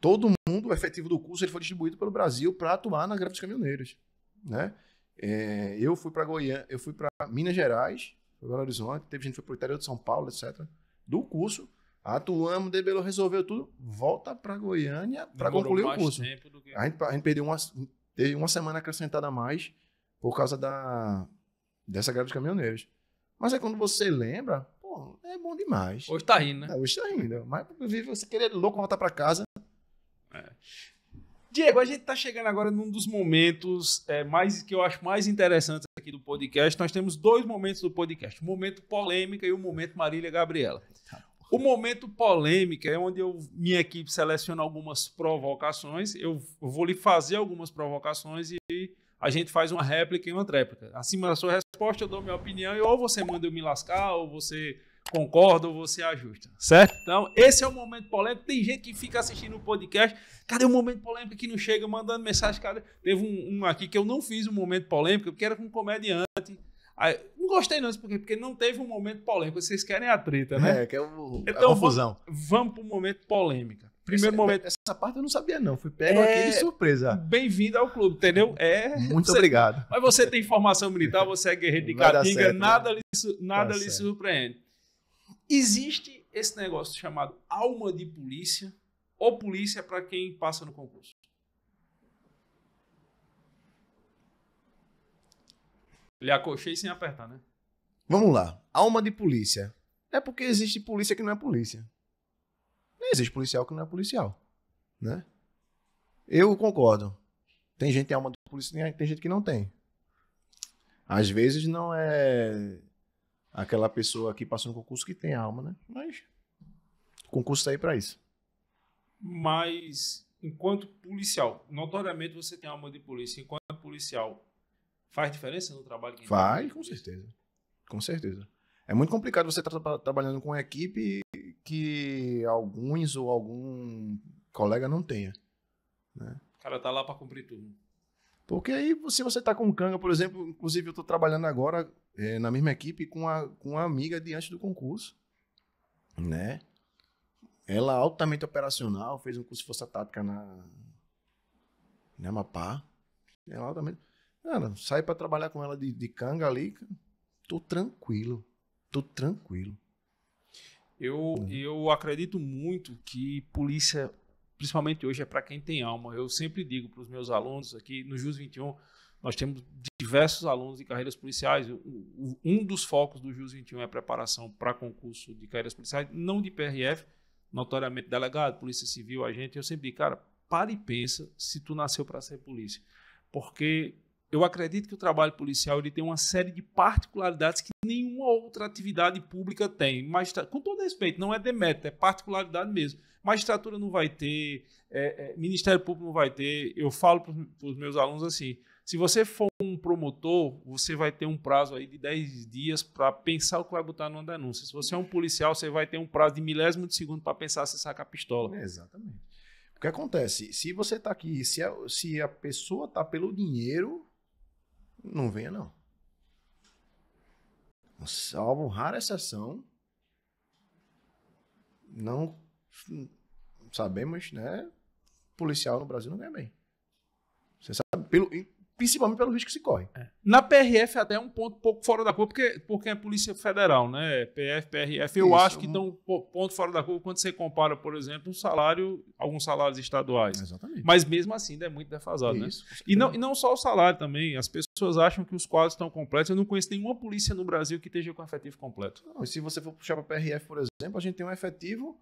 todo mundo o efetivo do curso ele foi distribuído pelo Brasil para atuar na greve dos caminhoneiros, né? É, eu fui para Goiânia, eu fui para Minas Gerais, para Belo Horizonte, teve gente que foi para o interior de São Paulo, etc. Do curso, atuamos, Debelo resolveu tudo, volta para Goiânia para concluir o curso. Que... A, gente, a, gente, perdeu uma, teve uma semana acrescentada a mais por causa da, dessa greve dos caminhoneiros. Mas é quando você lembra, é bom demais. Hoje tá rindo, né? É, hoje tá rindo. Mas vi você querer louco voltar pra casa. É. Diego, a gente tá chegando agora num dos momentos é, mais que eu acho mais interessantes aqui do podcast. Nós temos dois momentos do podcast: o momento polêmica e o momento Marília Gabriela. O momento polêmica é onde eu, minha equipe seleciona algumas provocações. Eu vou lhe fazer algumas provocações e a gente faz uma réplica e uma tréplica. Acima da sua resposta, eu dou minha opinião e ou você manda eu me lascar, ou você concorda, ou você ajusta. Certo? Então, esse é o momento polêmico. Tem gente que fica assistindo o podcast. Cadê o momento polêmico que não chega mandando mensagem? Cadê? Teve um, um aqui que eu não fiz um momento polêmico, porque era com um comediante. Aí, não gostei não, porque, porque não teve um momento polêmico. Vocês querem a treta, né? É, que é o, então, a confusão. Vamos, vamos para o momento polêmica primeiro essa, momento. Essa parte eu não sabia, não. Fui pego é... aqui de é, surpresa. Bem-vindo ao clube, entendeu? É. Muito você... obrigado. Mas você tem formação militar, você é guerreiro de Caatinga, né? nada, né? lhe, su... Tá nada lhe surpreende. Existe esse negócio chamado alma de polícia ou polícia para quem passa no concurso? Lhe acochei sem apertar, né? Vamos lá. Alma de polícia. É porque existe polícia que não é polícia. Existe policial que não é policial, né? Eu concordo. Tem gente que alma de polícia, tem gente que não tem. Às vezes não é aquela pessoa que passou no concurso que tem alma, né? Mas o concurso tá aí para isso. Mas enquanto policial, notoriamente você tem alma de polícia, enquanto policial, faz diferença no trabalho que Faz, com certeza. Com certeza. É muito complicado você estar tá trabalhando com uma equipe que alguns ou algum colega não tenha. Né? O cara tá lá para cumprir tudo. Porque aí, se você tá com canga, por exemplo, inclusive eu tô trabalhando agora é, na mesma equipe com, a, com uma amiga diante do concurso, né? Ela altamente operacional, fez um curso de força tática na, na Amapá. Ela altamente... Cara, sai para trabalhar com ela de, de canga ali, tô tranquilo, tô tranquilo. Eu, uhum. eu acredito muito que polícia, principalmente hoje, é para quem tem alma. Eu sempre digo para os meus alunos aqui, no JUS 21, nós temos diversos alunos de carreiras policiais. Um dos focos do JUS 21 é a preparação para concurso de carreiras policiais, não de PRF, notoriamente delegado, polícia civil, agente. Eu sempre digo, cara, para e pensa se tu nasceu para ser polícia. Porque eu acredito que o trabalho policial ele tem uma série de particularidades que outra atividade pública tem. mas tá, Com todo respeito, não é demérito, é particularidade mesmo. Magistratura não vai ter, é, é, Ministério Público não vai ter. Eu falo para os meus alunos assim: se você for um promotor, você vai ter um prazo aí de 10 dias para pensar o que vai botar numa denúncia. Se você é um policial, você vai ter um prazo de milésimo de segundo para pensar se saca a pistola. É exatamente. O que acontece? Se você está aqui, se a, se a pessoa está pelo dinheiro, não venha não salvo rara exceção, não sabemos, né? Policial no Brasil não ganha bem. Você sabe, pelo, principalmente pelo risco que se corre. É. Na PRF é até é um ponto pouco fora da curva, porque, porque é Polícia Federal, né? PF, PRF, eu Isso, acho que estão um ponto fora da curva quando você compara, por exemplo, um salário, alguns salários estaduais. Exatamente. Mas mesmo assim ainda é muito defasado, né? Isso, né? E não, e não só o salário também, as pessoas pessoas acham que os quadros estão completos. Eu não conheço nenhuma polícia no Brasil que esteja com efetivo completo. Não, se você for puxar para a PRF, por exemplo, a gente tem um efetivo.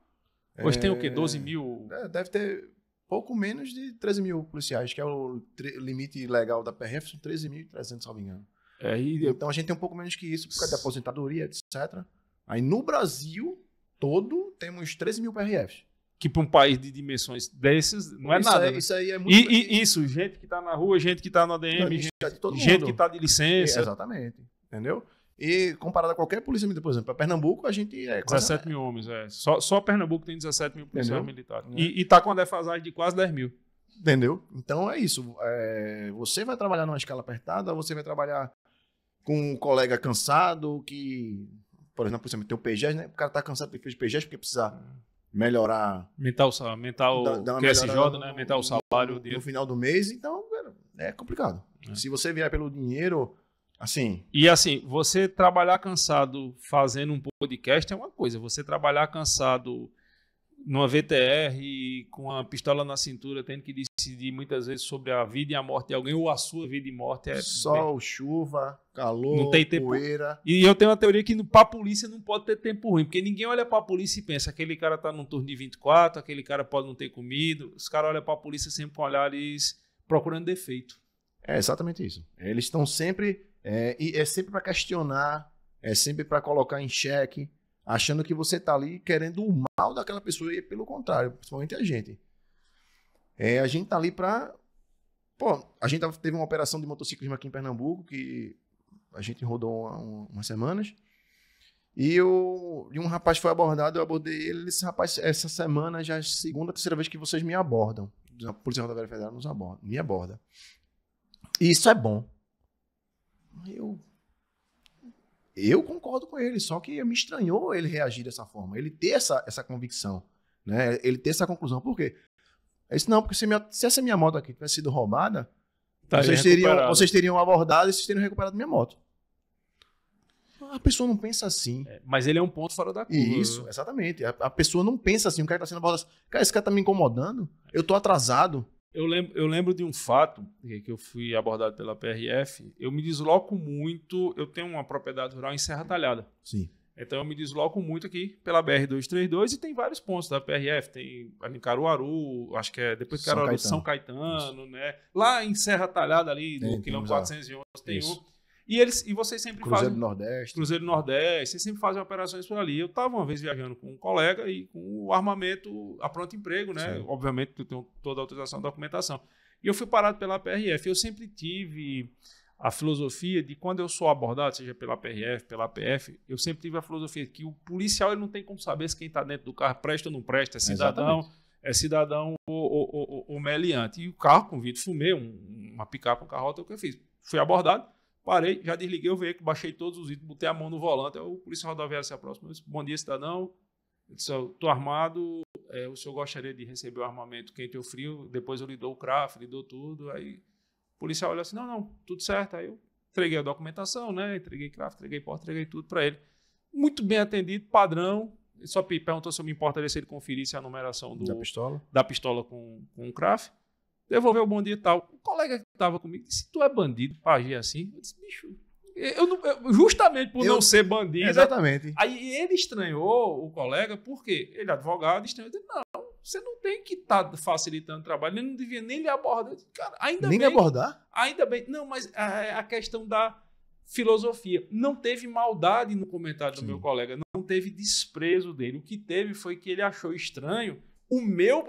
Hoje é... tem o quê? 12 é, mil? É, deve ter pouco menos de 13 mil policiais, que é o limite legal da PRF, são 13.300, se não me engano. É, e... Então a gente tem um pouco menos que isso por causa de aposentadoria, etc. Aí no Brasil todo, temos 13 mil PRFs que para um país de dimensões desses não é isso nada. É, né? Isso aí é muito. E, e isso, gente que está na rua, gente que está no ADM, não, gente, é tá gente que está de licença. É, exatamente. Entendeu? E comparado a qualquer polícia militar, por exemplo, para Pernambuco, a gente é. 17 mil homens, é. Só, só Pernambuco tem 17 mil policiais Entendeu? militares. É. E está com a defasagem de quase 10 mil. Entendeu? Então é isso. É, você vai trabalhar numa escala apertada, você vai trabalhar com um colega cansado que. Por exemplo, por exemplo tem o PGES, né? O cara está cansado, ele fez PGES porque precisa melhorar. Mental, mental dá, QSJ, né? Mental salário. No, no final do mês, então é complicado. É. Se você vier pelo dinheiro, assim. E assim, você trabalhar cansado fazendo um podcast é uma coisa, você trabalhar cansado numa VTR com a pistola na cintura, tendo que decidir muitas vezes sobre a vida e a morte de alguém ou a sua vida e morte. É Sol, bem... chuva, calor, não tem tempo... poeira. E eu tenho uma teoria que para a polícia não pode ter tempo ruim, porque ninguém olha para a polícia e pensa aquele cara tá num turno de 24, aquele cara pode não ter comido. Os caras olham para a polícia sempre com olhares procurando defeito. É exatamente isso. Eles estão sempre é, e é sempre para questionar, é sempre para colocar em xeque achando que você está ali querendo o mal daquela pessoa, e pelo contrário, principalmente a gente. É, a gente está ali para. Pô, a gente teve uma operação de motociclismo aqui em Pernambuco, que a gente rodou uma, uma, umas semanas. E, eu, e um rapaz foi abordado, eu abordei ele. Ele disse: Rapaz, essa semana já é a segunda, terceira vez que vocês me abordam. A Polícia Rodoviária Federal nos aborda, me aborda. E isso é bom. Eu eu concordo com ele, só que me estranhou ele reagir dessa forma, ele ter essa, essa convicção, né? ele ter essa conclusão. Por quê? Eu disse, não, porque se, minha, se essa minha moto aqui tivesse sido roubada, tá vocês, teriam, vocês teriam abordado e vocês teriam recuperado minha moto. A pessoa não pensa assim. É, mas ele é um ponto fora da curva. Isso, exatamente. A, a pessoa não pensa assim. O cara está sendo abordado. Assim, cara, esse cara está me incomodando. Eu estou atrasado. Eu lembro, eu lembro de um fato que eu fui abordado pela PRF. Eu me desloco muito. Eu tenho uma propriedade rural em Serra Talhada. Sim. Então eu me desloco muito aqui pela BR-232 e tem vários pontos da PRF. Tem ali em Caruaru, acho que é depois de Caruaru, São Caetano, São Caetano né? Lá em Serra Talhada, ali, no quilômetro 411, tem um e, eles, e vocês sempre Cruzeiro fazem. Cruzeiro Nordeste. Cruzeiro Nordeste. Vocês sempre fazem operações por ali. Eu estava uma vez viajando com um colega e com o armamento a pronto emprego, né? Sim. Obviamente, eu tenho toda a autorização da documentação. E eu fui parado pela PRF. Eu sempre tive a filosofia de quando eu sou abordado, seja pela PRF, pela PF, eu sempre tive a filosofia de que o policial ele não tem como saber se quem está dentro do carro presta ou não presta, é cidadão. Exatamente é cidadão ou, ou, ou, ou, meliante. E o carro, com vidro fumê, um, uma picape, um carrota, é o que eu fiz. Fui abordado, Parei, já desliguei o veículo, baixei todos os itens, botei a mão no volante. Aí o polícia rodoviária se aproxima. Disse, Bom dia, cidadão. Ele disse: Estou armado. É, o senhor gostaria de receber o armamento quente ou frio? Depois eu lhe dou o CRAF, lhe dou tudo. Aí o policial olhou assim: Não, não, tudo certo. Aí eu entreguei a documentação, né? entreguei CRAF, entreguei porta, entreguei tudo para ele. Muito bem atendido, padrão. Ele só perguntou se eu me importaria se ele conferisse a numeração do, da pistola, da pistola com, com o CRAF devolveu o bom dia e tal. O colega estava comigo disse: Tu é bandido pra agir assim? Eu disse: Bicho, eu não, eu, justamente por eu, não ser bandido. Exatamente. Aí ele estranhou o colega, porque ele, é advogado, estranhou. Disse, não, você não tem que estar tá facilitando o trabalho. Ele não devia nem lhe abordar. Disse, Cara, ainda nem bem. Nem abordar? Ainda bem. Não, mas a, é, é a, questão da filosofia. Não teve maldade no comentário do meu colega. Não teve desprezo dele. O que teve foi que ele achou estranho o meu procedimento,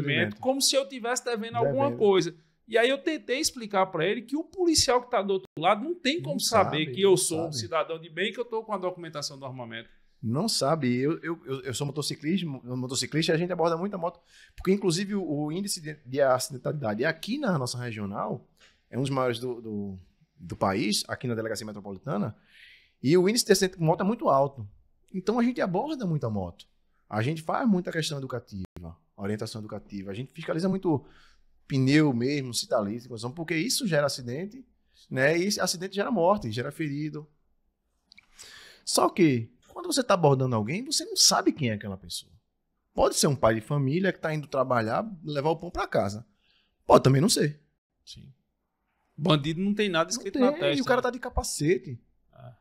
procedimento. como se eu tivesse devendo, devendo. alguma coisa. E aí eu tentei explicar para ele que o policial que está do outro lado não tem como não saber sabe, que eu sou sabe. um cidadão de bem que eu estou com a documentação do armamento. Não sabe. Eu, eu, eu sou motociclista, motociclista a gente aborda muita moto. Porque, inclusive, o, o índice de, de, acidentalidade aqui na nossa regional é um dos maiores do, do, do país, aqui na delegacia metropolitana. E o índice de acidente com moto é muito alto. Então a gente aborda muita moto. A gente faz muita questão educativa, orientação educativa. A gente fiscaliza muito pneu mesmo, citalista, está porque isso gera acidente, né? E acidente gera morte, gera ferido. Só que, quando você está abordando alguém, você não sabe quem é aquela pessoa. Pode ser um pai de família que está indo trabalhar, levar o pão para casa. Pode também não ser. Sim. Bandido não tem nada escrito tem, na testa. E o cara né? tá de capacete. Ah.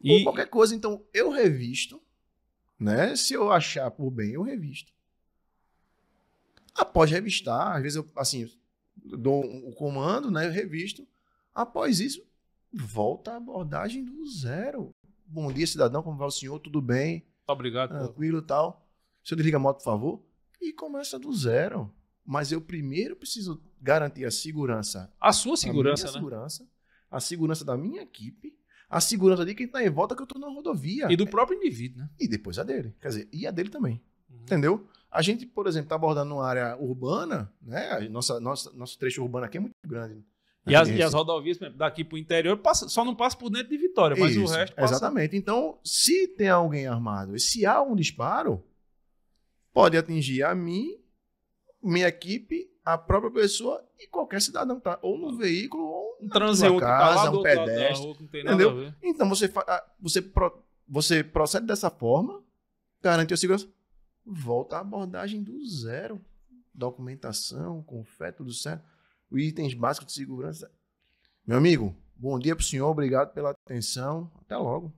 E... Ou qualquer coisa. Então, eu revisto, né? Se eu achar por bem, eu revisto. Após revistar, às vezes eu, assim, dou o comando, né? Eu revisto. Após isso, volta a abordagem do zero. Bom dia, cidadão, como vai o senhor? Tudo bem? Tá, obrigado. Tranquilo e tal. O senhor desliga a moto, por favor? E começa do zero. Mas eu primeiro preciso garantir a segurança. A sua segurança, a minha né? segurança, a segurança da minha equipe, a segurança de quem está em volta que eu estou na rodovia. E do próprio indivíduo, né? E depois a dele. Quer dizer, e a dele também. Uhum. Entendeu? A gente, por exemplo, está abordando uma área urbana, né? Nossa, nossa, nosso trecho urbano aqui é muito grande. Né? E as, e as, rodovias, daqui para o interior, passa, só não passa por dentro de Vitória, mas Isso, o resto passa. Exatamente. Então, se tem alguém armado, se há um disparo, pode atingir a mim, minha equipe, a própria pessoa e qualquer cidadão tá ou no veículo ou um casa, um pedestre, entendeu? Então você você pro, você procede dessa forma, garante a segurança, volta à abordagem do zero. Documentação, confeto tudo certo. Itens básicos de segurança. Meu amigo, bom dia para o senhor, obrigado pela atenção. Até logo.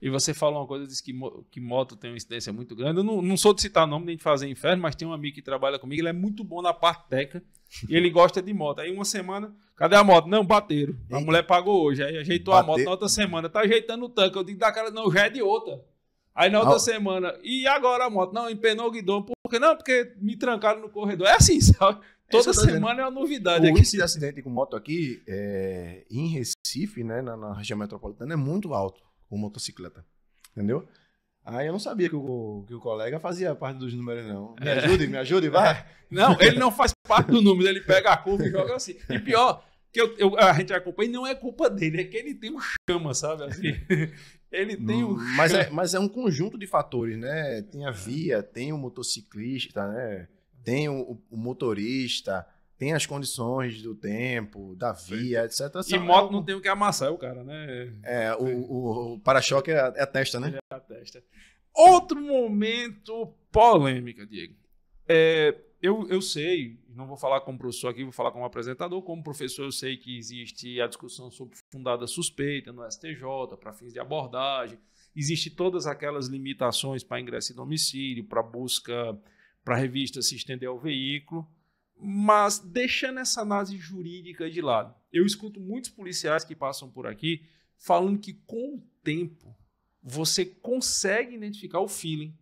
E você falou uma coisa, disse que, que moto tem uma incidência muito grande. Eu não, não sou de citar nome nem de fazer inferno, mas tem um amigo que trabalha comigo, ele é muito bom na parte teca e ele gosta de moto. Aí uma semana, cadê a moto? Não, bateram. A Eita. mulher pagou hoje. Aí ajeitou a moto na outra semana. Tá ajeitando o tanque. Eu digo da cara, não, já é de outra. Aí na outra ah. semana, e agora a moto? Não, empenou o guidão. Por quê? Não, porque me trancaram no corredor. É assim, sabe? É Toda semana dizendo. é uma novidade. O aqui. esse de acidente com moto aqui, é, em Recife, né, na, na, região metropolitana, é muito alto com motocicleta. Entendeu? Aí eu não sabia que o, que o colega fazia parte dos números, não. Me é. ajude, me ajude, vai. É. Não, ele não faz parte do número, ele pega a curva e joga assim. E pior, que eu, eu, a gente acompanha, não é culpa dele, é que ele tem um chama, sabe? Assim. Ele tem um. Mas é, mas é um conjunto de fatores, né? Tem a via, tem o motociclista, né? Tem o, o motorista, tem as condições do tempo, da via, etc. E moto é não tem o que amassar, é o cara, né? É, o, o para-choque é, é, a testa, né? É a testa. Outro momento polêmica, Diego. É, eu, eu sei, não vou falar como professor aqui, vou falar como apresentador. Como professor, eu sei que existe a discussão sobre fundada suspeita no STJ, para fins de abordagem. Existe todas aquelas limitações para ingresso em domicílio, para busca, para revista se estender ao veículo. Mas deixando essa análise jurídica de lado, eu escuto muitos policiais que passam por aqui falando que com o tempo você consegue identificar o feeling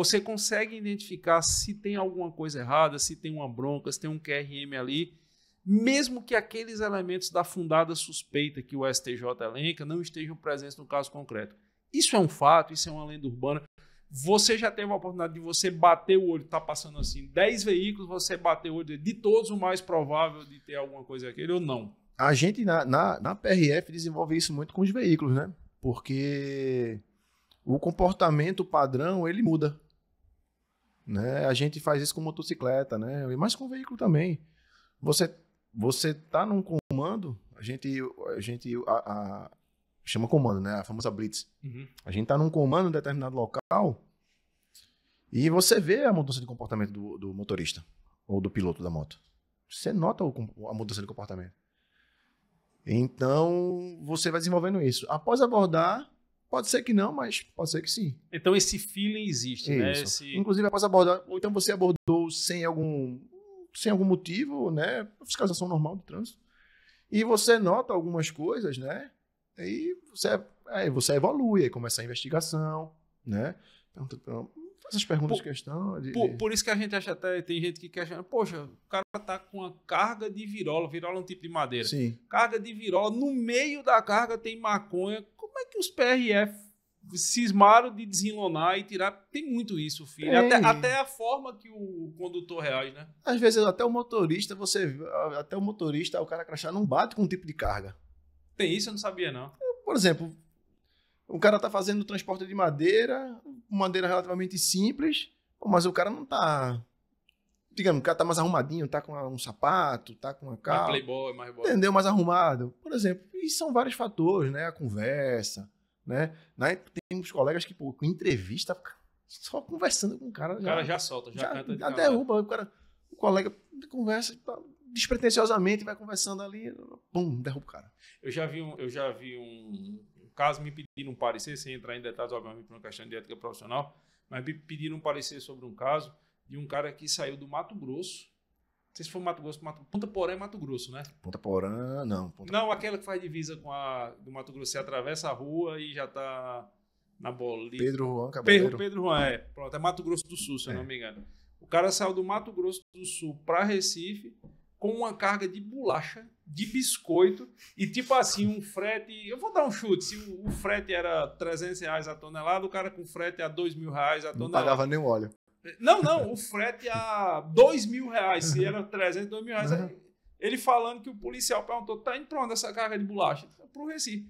você consegue identificar se tem alguma coisa errada, se tem uma bronca, se tem um QRM ali, mesmo que aqueles elementos da fundada suspeita que o STJ elenca não estejam presentes no caso concreto. Isso é um fato, isso é uma lenda urbana. Você já teve a oportunidade de você bater o olho, está passando assim, 10 veículos, você bater o olho de todos, o mais provável de ter alguma coisa aquele ou não? A gente na, na, na PRF desenvolve isso muito com os veículos, né? Porque o comportamento padrão ele muda. Né? A gente faz isso com motocicleta, né? Mas com veículo também. Você você tá num comando, a gente a gente a, a, chama comando, né? A famosa blitz. Uhum. A gente tá num comando em determinado local e você vê a mudança de comportamento do, do motorista ou do piloto da moto. Você nota o, a mudança de comportamento. Então, você vai desenvolvendo isso. Após abordar, Pode ser que não, mas pode ser que sim. Então esse feeling existe, né? Isso. né? Esse... Inclusive após abordar, ou então você abordou sem algum sem algum motivo, né? Fiscalização normal de trânsito. E você nota algumas coisas, né? Aí você, é, aí você evolui, aí começa a investigação, né? Essas perguntas por, de questão. De, por, por, isso que a gente acha até. Tem gente que questiona, poxa, o cara tá com uma carga de virola. Virola é um tipo de madeira. Sim. Carga de virola. No meio da carga tem maconha. Como é que os PRF cismaram de desenlonar e tirar. Tem muito isso, filho. Até, até, a forma que o condutor reage, né? Às vezes, até o motorista, você. Até o motorista, o cara crachar, não bate com um tipo de carga. Tem isso, eu não sabia, não. Por exemplo, o cara está fazendo transporte de madeira, madeira relativamente simples, mas o cara não está digamos, o cara tá mais arrumadinho, tá com um sapato, tá com uma calça. Mais playboy, mais boy. Entendeu? Mais arrumado, por exemplo. E são vários fatores, né? A conversa, né? Tem uns colegas que, pô, com entrevista, só conversando com o cara. O já, cara já solta, já, já canta. Já né? derruba, o cara, o colega conversa tá despretensiosamente, vai conversando ali, pum, derruba o cara. Eu já vi um, eu já vi um, caso me pediram um parecer, sem entrar em detalhes, obviamente, por uma questão de ética profissional, mas me pediram um parecer sobre um caso de um cara que saiu do Mato Grosso. Não sei se foi Mato Grosso, Mato, Ponta Porã é Mato Grosso, né? Ponta Porã, não. Ponta... Não, aquela que faz divisa com a do Mato Grosso. Você atravessa a rua e já está na Bolívia. Pedro Juan Cabaleiro. Pedro, Pedro Juan, é. Pronto, é Mato Grosso do Sul, se eu é. não me engano. O cara saiu do Mato Grosso do Sul para Recife com uma carga de bolacha, de biscoito e tipo assim, um frete. Eu vou dar um chute: se o, frete era 300 reais a tonelada, o cara com frete a 2 mil reais a tonelada. Não pagava nem óleo. Não, não, o frete a 2 mil reais, se era 300, 2 mil reais. Uhum. Ele falando que o policial perguntou: tá indo pra onde essa carga de bolacha? Pro Recife.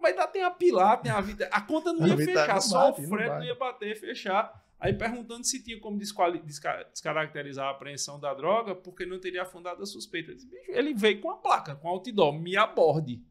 Mas dá, tem a pilar, tem a vida. A conta não ia fechar, só bate, o frete não, não ia bater, fechar. Aí perguntando se tinha como descaracterizar a apreensão da droga, porque não teria afundado a suspeita. ele veio com a placa, com outdoor, me aborde.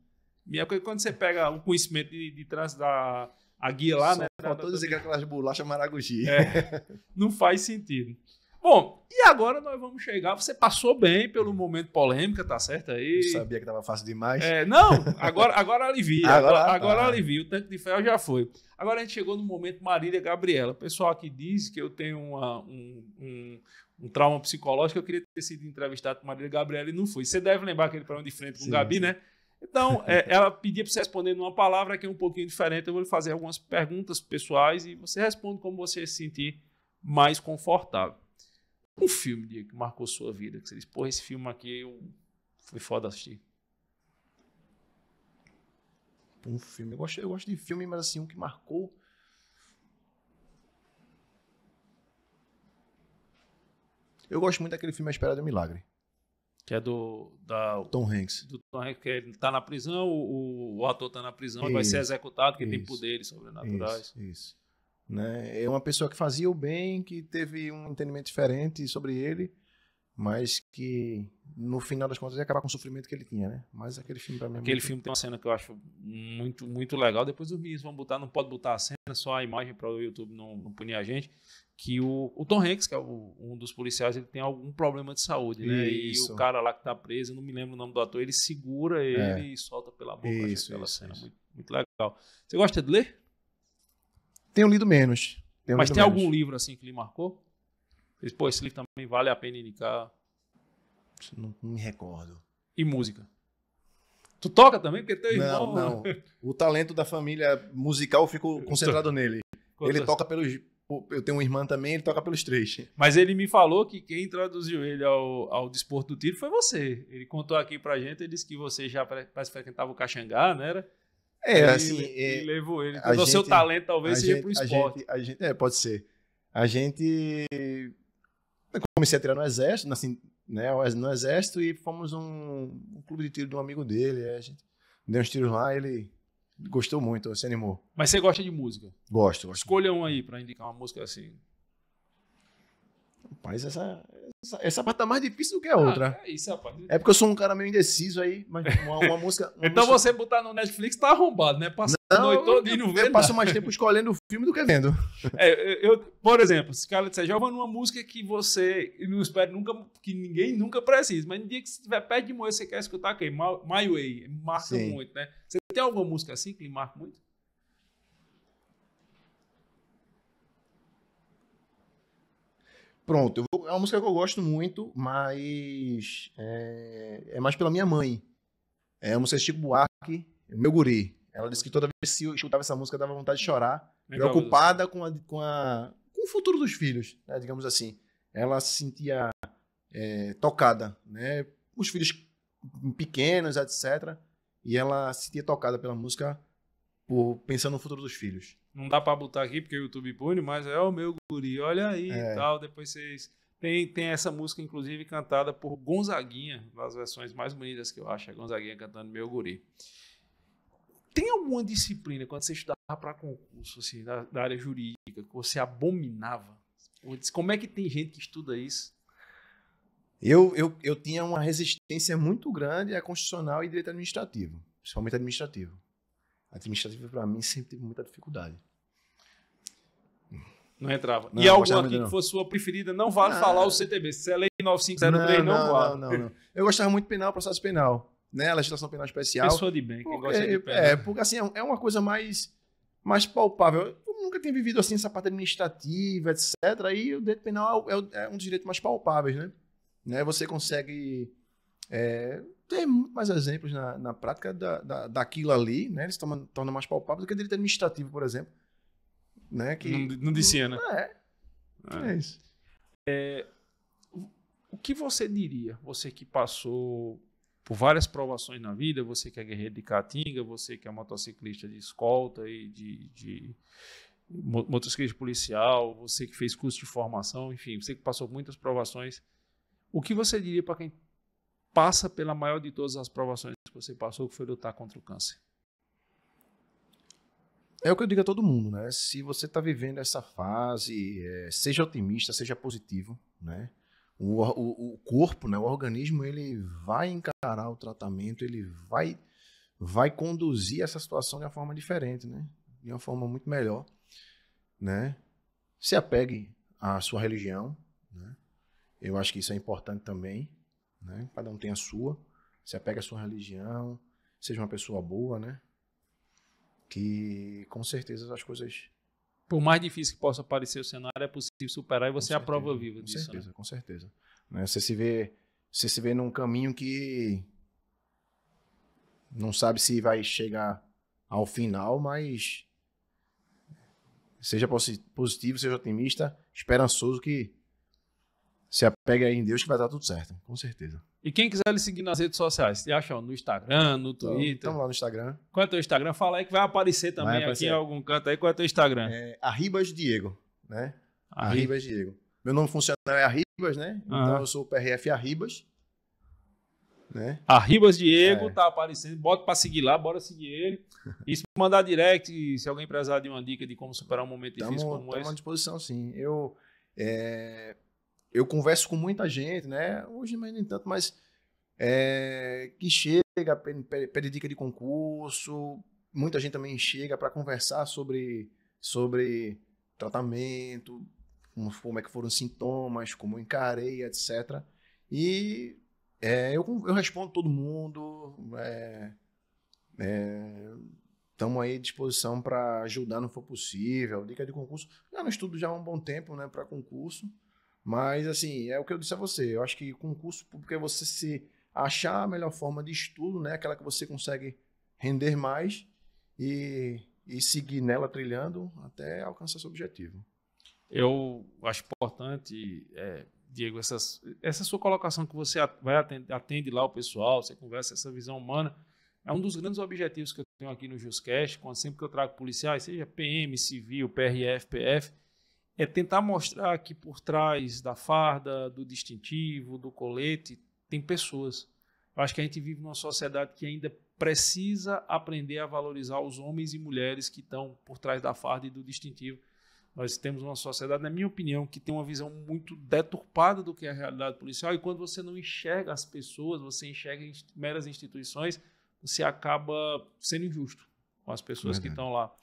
Me coisa. É quando você pega o conhecimento de, de trânsito da a guia lá, Só né? Faltou dizer que é aquelas bolachas maragogi. É, não faz sentido. Bom, e agora nós vamos chegar. Você passou bem pelo momento polêmica, tá certo aí? Eu sabia que tava fácil demais. É, não, agora, agora alivia. agora agora, ah. alivia. O tanque de ferro já foi. Agora a gente chegou no momento Marília Gabriela. O pessoal aqui diz que eu tenho uma, um, um, um, trauma psicológico. Eu queria ter sido entrevistado com Marília Gabriela e não fui. Você deve lembrar aquele programa de frente com sim, o Gabi, sim. né? Então, é, ela pedia para você responder numa palavra que é um pouquinho diferente. Eu vou lhe fazer algumas perguntas pessoais e você responde como você se sentir mais confortável um filme Diego, que marcou sua vida? Que você disse, porra, esse filme aqui eu... foi foda assistir. Um filme. Eu gosto, eu gosto de filme, mas assim, um que marcou. Eu gosto muito daquele filme A Espera do Milagre. Que é do. Da, Tom Hanks. Do Tom Hanks, que ele tá na prisão, o, o ator tá na prisão isso, e vai ser executado, que isso, tem poderes sobrenaturais. Isso. isso. Né? É uma pessoa que fazia o bem, que teve um entendimento diferente sobre ele, mas que no final das contas ia acabar com o sofrimento que ele tinha, né? Mas aquele filme para mim. É aquele é filme tem uma cena que eu acho muito, muito legal. Depois os meninos vão botar, não pode botar a cena, só a imagem para o YouTube não, não punir a gente que o, o, Tom Hanks, que é o, um dos policiais, ele tem algum problema de saúde, né? Isso. E o cara lá que tá preso, não me lembro o nome do ator, ele segura ele é. e solta pela boca. Isso, gente, isso, cena. Isso. Muito, muito legal. Você gosta de ler? tenho lido menos. Tenho Mas lido tem menos. algum livro assim que lhe marcou? Pô, esse livro também vale a pena indicar. Não, não me recordo. E música? Tu toca também? Porque teu irmão. Não, não. O talento da família musical eu fico concentrado nele. Quantas? Ele toca pelos. Eu tenho uma irmã também, ele toca pelos três. Mas ele me falou que quem traduziu ele ao, ao desporto do tiro foi você. Ele contou aqui pra gente, ele disse que você já frequentava o Caxangá, não era? É, e, assim. E, é, levou ele. Então, o seu talento talvez seja para o esporte. A gente, a gente, é, pode ser. A gente. Eu comecei a tirar no exército, assim, né, no exército, e fomos um, um clube de tiro de um amigo dele. a gente deu uns tiros lá, ele gostou muito, se animou. Mas você gosta de música? Gosto, gosto. Escolha um aí para indicar uma música assim. Rapaz, essa essa, essa parte tá mais difícil do que a ah, outra. é isso, rapaz. É porque eu sou um cara meio indeciso aí, mas uma, uma música. Uma então música... você botar no Netflix tá arrombado, né? Passando a noite toda e não vê. Eu passo mais tempo escolhendo o filme do que vendo. É, eu, por exemplo, se o cara disser, joga numa música que você não espera nunca, que ninguém nunca precisa, mas no dia que você estiver perto de morrer, você quer escutar quem? Okay, My, My Way. Marca Sim. muito, né? Você tem alguma música assim que marca muito? Pronto, vou, é uma música que eu gosto muito, mas é, é mais pela minha mãe. É uma música de Chico tipo Buarque, meu guri. Ela disse que toda vez que eu escutava essa música dava vontade de chorar, Legal, preocupada com, a, com, a, com o futuro dos filhos, né, digamos assim. Ela se sentia é, tocada, né? Os filhos pequenos, etc. E ela se sentia tocada pela música por pensando no futuro dos filhos. Não dá para botar aqui porque o YouTube pune, mas é o meu guri, olha aí é. e tal. Depois vocês. Tem, tem essa música, inclusive, cantada por Gonzaguinha, das versões mais bonitas que eu acho, é Gonzaguinha cantando Meu Guri. Tem alguma disciplina, quando você estudava para concurso, assim, da, da, área jurídica, que você abominava? Como é que tem gente que estuda isso? Eu, eu, eu tinha uma resistência muito grande a constitucional e direito administrativo, principalmente administrativo administrativa para mim sempre teve muita dificuldade. Não entrava. Não, e alguma aqui não. que fosse sua preferida, não vale falar o CTB. Se é lei 950 não, não, não vale. Não, não, Eu gostava muito de penal, processo penal. Né? A legislação penal especial. Pessoa de bem, porque, gosta de é, penal. É, porque assim, é, é uma coisa mais, mais palpável. Eu nunca tenho vivido assim essa parte administrativa, etc. Aí o direito penal é, é um dos direitos mais palpáveis, né? né? Você consegue... É, tem mais exemplos na, na prática da, da, daquilo ali, né? Eles tomam, tornam mais palpável do que direito administrativo, por exemplo. Né? Que, não, dizia, né? É. é. É isso. É, o que você diria, você que passou por várias provações na vida, você que é guerreiro de caatinga, você que é motociclista de escolta e de, de motociclista policial, você que fez curso de formação, enfim, você que passou muitas provações, o que você diria para quem passa pela maior de todas as provações que você passou, que foi lutar contra o câncer. É o que eu digo a todo mundo, né? Se você está vivendo essa fase, é, seja otimista, seja positivo, né? O, o, o, corpo, né? O organismo ele vai encarar o tratamento, ele vai vai conduzir essa situação de uma forma diferente, né? De uma forma muito melhor, né? Se apegue à sua religião, né? Eu acho que isso é importante também, né? Cada um tem a sua. Se apega à sua religião, seja uma pessoa boa, né? Que com certeza as coisas. Por mais difícil que possa parecer o cenário, é possível superar e você é a prova viva disso. Com né? certeza, né? com certeza. Né? Você se vê, você se vê num caminho que não sabe se vai chegar ao final, mas seja positivo, seja otimista, esperançoso que se apegue aí em Deus que vai dar tudo certo, com certeza. E quem quiser lhe seguir nas redes sociais, te acha no Instagram, no então, Twitter? Estamos lá no Instagram. Qual é o teu Instagram? Fala aí que vai aparecer também vai aparecer. aqui em algum canto aí. Qual é o teu Instagram? É Arribas Diego, né? Arribas, Arribas Diego. Meu nome funcional é Arribas, né? Então eu sou o PRF Arribas. Né? Arribas Diego é. tá aparecendo, bota para seguir lá, bora seguir ele. E se mandar direct, se alguém precisar de uma dica de como superar um momento tamo, difícil como tamo esse. Estamos à disposição, sim. Eu é, eu converso com muita gente, né? Hoje, mas nem tanto, mas é, que chega, pede dica de concurso, muita gente também chega para conversar sobre, sobre tratamento, como, é que foram os sintomas, como encarei, etc. E é, eu, eu respondo todo mundo. Estamos é, é aí à disposição para ajudar no for possível. Dica de concurso. Já não estudo já há um bom tempo né, para concurso. Mas, assim, é o que eu disse a você. Eu acho que concurso público é você se achar a melhor forma de estudo, né? Aquela que você consegue render mais e, e seguir nela trilhando até alcançar seu objetivo. Eu acho importante, é, Diego, essas, essa sua colocação que você vai atende, atende lá o pessoal, você conversa essa visão humana. É um dos grandes objetivos que eu tenho aqui no Juscast, quando sempre que eu trago policiais, seja PM, civil, PRF, PF, é tentar mostrar que por trás da farda, do distintivo, do colete, tem pessoas. Eu acho que a gente vive numa sociedade que ainda precisa aprender a valorizar os homens e mulheres que estão por trás da farda e do distintivo. Nós temos uma sociedade, na minha opinião, que tem uma visão muito deturpada do que é a realidade policial, e quando você não enxerga as pessoas, você enxerga meras instituições, você acaba sendo injusto com as pessoas Verdade. que estão lá.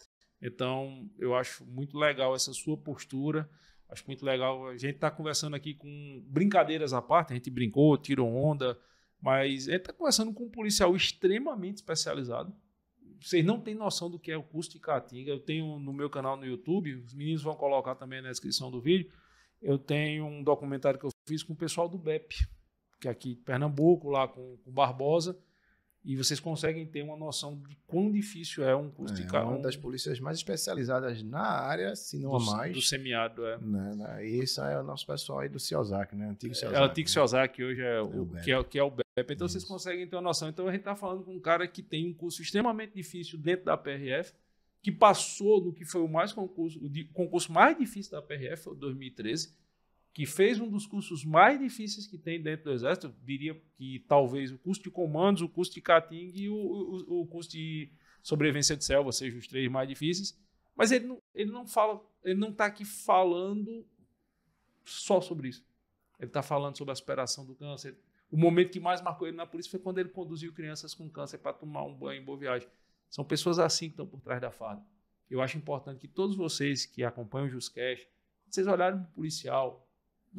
Então, eu acho muito legal essa sua postura. Acho muito legal. A gente está conversando aqui com brincadeiras à parte, a gente brincou, tirou onda, mas a gente está conversando com um policial extremamente especializado. Vocês não têm noção do que é o custo de caatinga. Eu tenho no meu canal no YouTube, os meninos vão colocar também na descrição do vídeo. Eu tenho um documentário que eu fiz com o pessoal do BEP, que é aqui de Pernambuco, lá com o Barbosa. E vocês conseguem ter uma noção de quão difícil é um curso é, de carro. Uma das polícias mais especializadas na área, se não do, mais. Do semiado, é. Né, né, isso é o nosso pessoal aí do CIOSAC, né? Antigo é, CIOSAC. É, o antigo né? hoje é, é o, o que, é, que é o é BEP. Então isso. vocês conseguem ter uma noção. Então a gente está falando com um cara que tem um curso extremamente difícil dentro da PRF, que passou no que foi o mais concurso, o concurso mais difícil da PRF, foi o 2013 que fez um dos cursos mais difíceis que tem dentro do Exército, diria que talvez o curso de comandos, o curso de cating e o, o, o curso de sobrevivência de selva sejam os três mais difíceis, mas ele não, ele não fala, ele não está aqui falando só sobre isso. Ele está falando sobre a superação do câncer. O momento que mais marcou ele na polícia foi quando ele conduziu crianças com câncer para tomar um banho em boa viagem. São pessoas assim que estão por trás da farda. Eu acho importante que todos vocês que acompanham o JusCast, vocês olharem para o policial,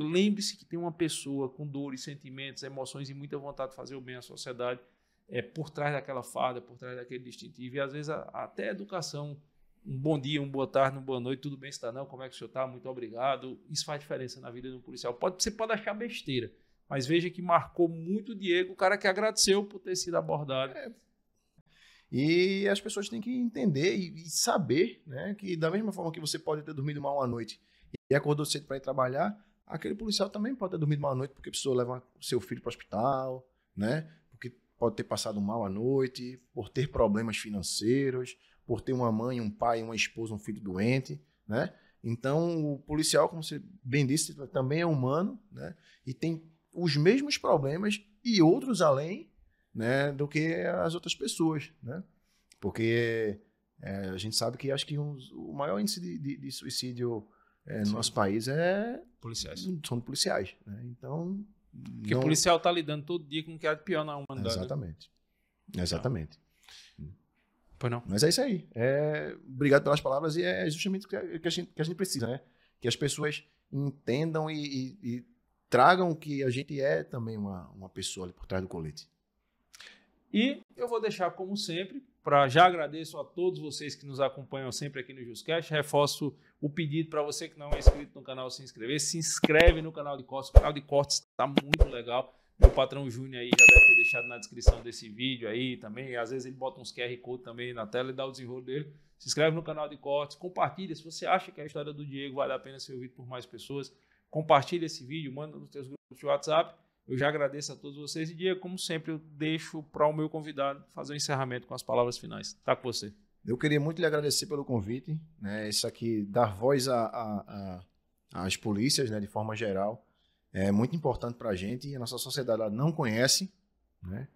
lembre-se que tem uma pessoa com dores, sentimentos, emoções e muita vontade de fazer o bem à sociedade é, por trás daquela farda, por trás daquele distintivo. E às vezes a, até a educação, um bom dia, uma boa tarde, uma boa noite, tudo bem, está não, como é que o senhor está? Muito obrigado. Isso faz diferença na vida de um policial. Pode, você pode achar besteira, mas veja que marcou muito o Diego, o cara que agradeceu por ter sido abordado. É. E as pessoas têm que entender e, e saber né, que, da mesma forma que você pode ter dormido mal uma noite e acordou cedo para ir trabalhar, aquele policial também pode ter dormido mal à noite porque precisou levar seu filho para o hospital, né? Porque pode ter passado mal à noite, por ter problemas financeiros, por ter uma mãe, um pai, uma esposa, um filho doente, né? Então, o policial, como você bem disse, também é humano, né? E tem os mesmos problemas e outros além, né, do que as outras pessoas, né? Porque é, a gente sabe que acho que um, o maior índice de, de, de suicídio é, no nosso país é. Policiais. São policiais. Né? Então. Porque não... o policial está lidando todo dia com o que é pior na humanidade. Né? Exatamente. Né? Exatamente. Pois não. Mas é isso aí. É... Obrigado pelas palavras e é justamente o que a gente, que a gente precisa, né? Que as pessoas entendam e, e, e tragam que a gente é também uma, uma pessoa ali por trás do colete. E eu vou deixar, como sempre, para já agradeço a todos vocês que nos acompanham sempre aqui no Juscast. Reforço o pedido para você que não é inscrito no canal se inscrever. Se inscreve no canal de cortes. O canal de cortes está muito legal. Meu patrão Júnior aí já deve ter deixado na descrição desse vídeo aí também. Às vezes ele bota uns QR Code também na tela e dá o desenrolo dele. Se inscreve no canal de cortes, compartilha. Se você acha que a história do Diego vale a pena ser ouvida por mais pessoas, compartilha esse vídeo, manda nos seus grupos de WhatsApp eu já agradeço a todos vocês e, dia como sempre, eu deixo para o meu convidado fazer o um encerramento com as palavras finais. Está com você. Eu queria muito lhe agradecer pelo convite, né? Isso aqui, dar voz a, a, a, às polícias, né, de forma geral, é muito importante para a gente. A nossa sociedade ela não conhece, né?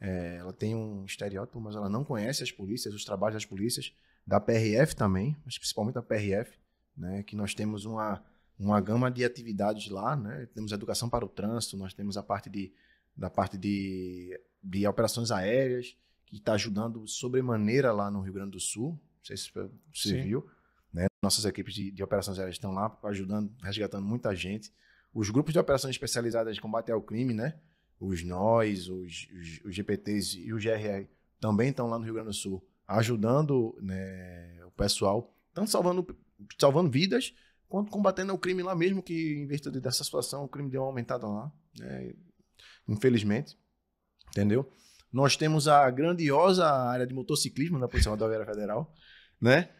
É, ela tem um estereótipo, mas ela não conhece as polícias, os trabalhos das polícias, da PRF também, mas principalmente da PRF, né? Que nós temos uma uma gama de atividades lá, né? Temos educação para o trânsito, nós temos a parte de, da parte de, de operações aéreas, que está ajudando sobremaneira lá no Rio Grande do Sul, não sei se você Sim. viu, né? Nossas equipes de, de operações aéreas estão lá ajudando, resgatando muita gente. Os grupos de operações especializadas de combate ao crime, né? Os nós, os, os, os GPTs e o GRR também estão lá no Rio Grande do Sul, ajudando né, o pessoal, estão salvando, salvando vidas, quanto combatendo o crime lá mesmo, que em virtude dessa situação o crime deu uma aumentada lá, né? infelizmente, entendeu? Nós temos a grandiosa área de motociclismo na Polícia Rodoviária Federal, né?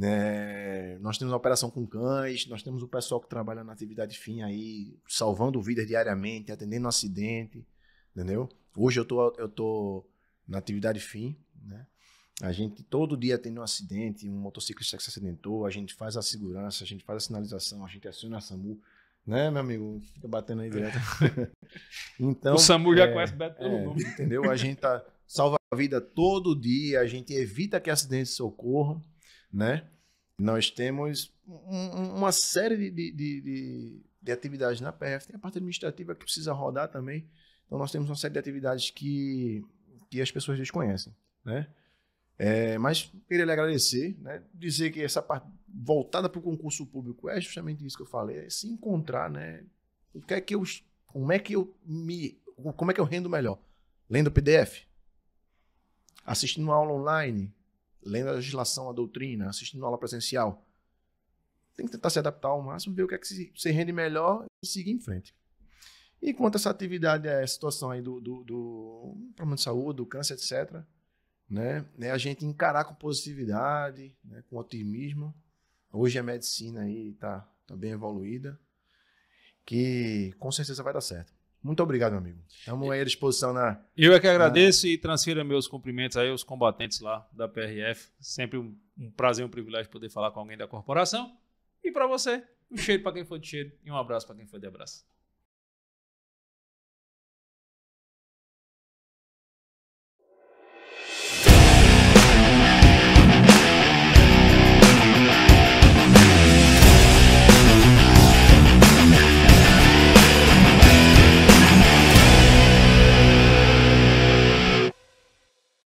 É, nós temos a operação com cães, nós temos o pessoal que trabalha na atividade fim aí, salvando vidas diariamente, atendendo um acidente, entendeu? Hoje eu tô, eu tô na atividade fim, né? A gente todo dia tem um acidente, um motociclista que se acidentou, a gente faz a segurança, a gente faz a sinalização, a gente aciona a SAMU. Né, meu amigo? Fica batendo aí é. direto. então, o SAMU já é, conhece Beto pelo é, Entendeu? A gente tá, salva a vida todo dia, a gente evita que acidentes ocorram, né? Nós temos uma série de, de, de, de atividades na PF. Tem a parte administrativa que precisa rodar também. Então, nós temos uma série de atividades que, que as pessoas desconhecem, né? É, mas queria lhe agradecer, né? dizer que essa parte voltada para o concurso público é justamente isso que eu falei, é se encontrar, né? O que é que eu, como é que eu me, como é que eu rendo melhor? Lendo PDF, assistindo uma aula online, lendo a legislação, a doutrina, assistindo uma aula presencial. Tem que tentar se adaptar ao máximo, ver o que é que se, rende melhor e seguir em frente. E quanto a essa atividade, a situação aí do, do, do problema de saúde, do câncer, etc., né? É a gente encarar com positividade, né? com otimismo. Hoje a medicina aí tá, tá bem evoluída, que com certeza vai dar certo. Muito obrigado, meu amigo. Estamos aí à disposição na. Eu é que agradeço na... e transfiro meus cumprimentos aí aos combatentes lá da PRF. Sempre um, um prazer, um privilégio poder falar com alguém da corporação. E para você, um cheiro para quem for de cheiro e um abraço para quem for de abraço.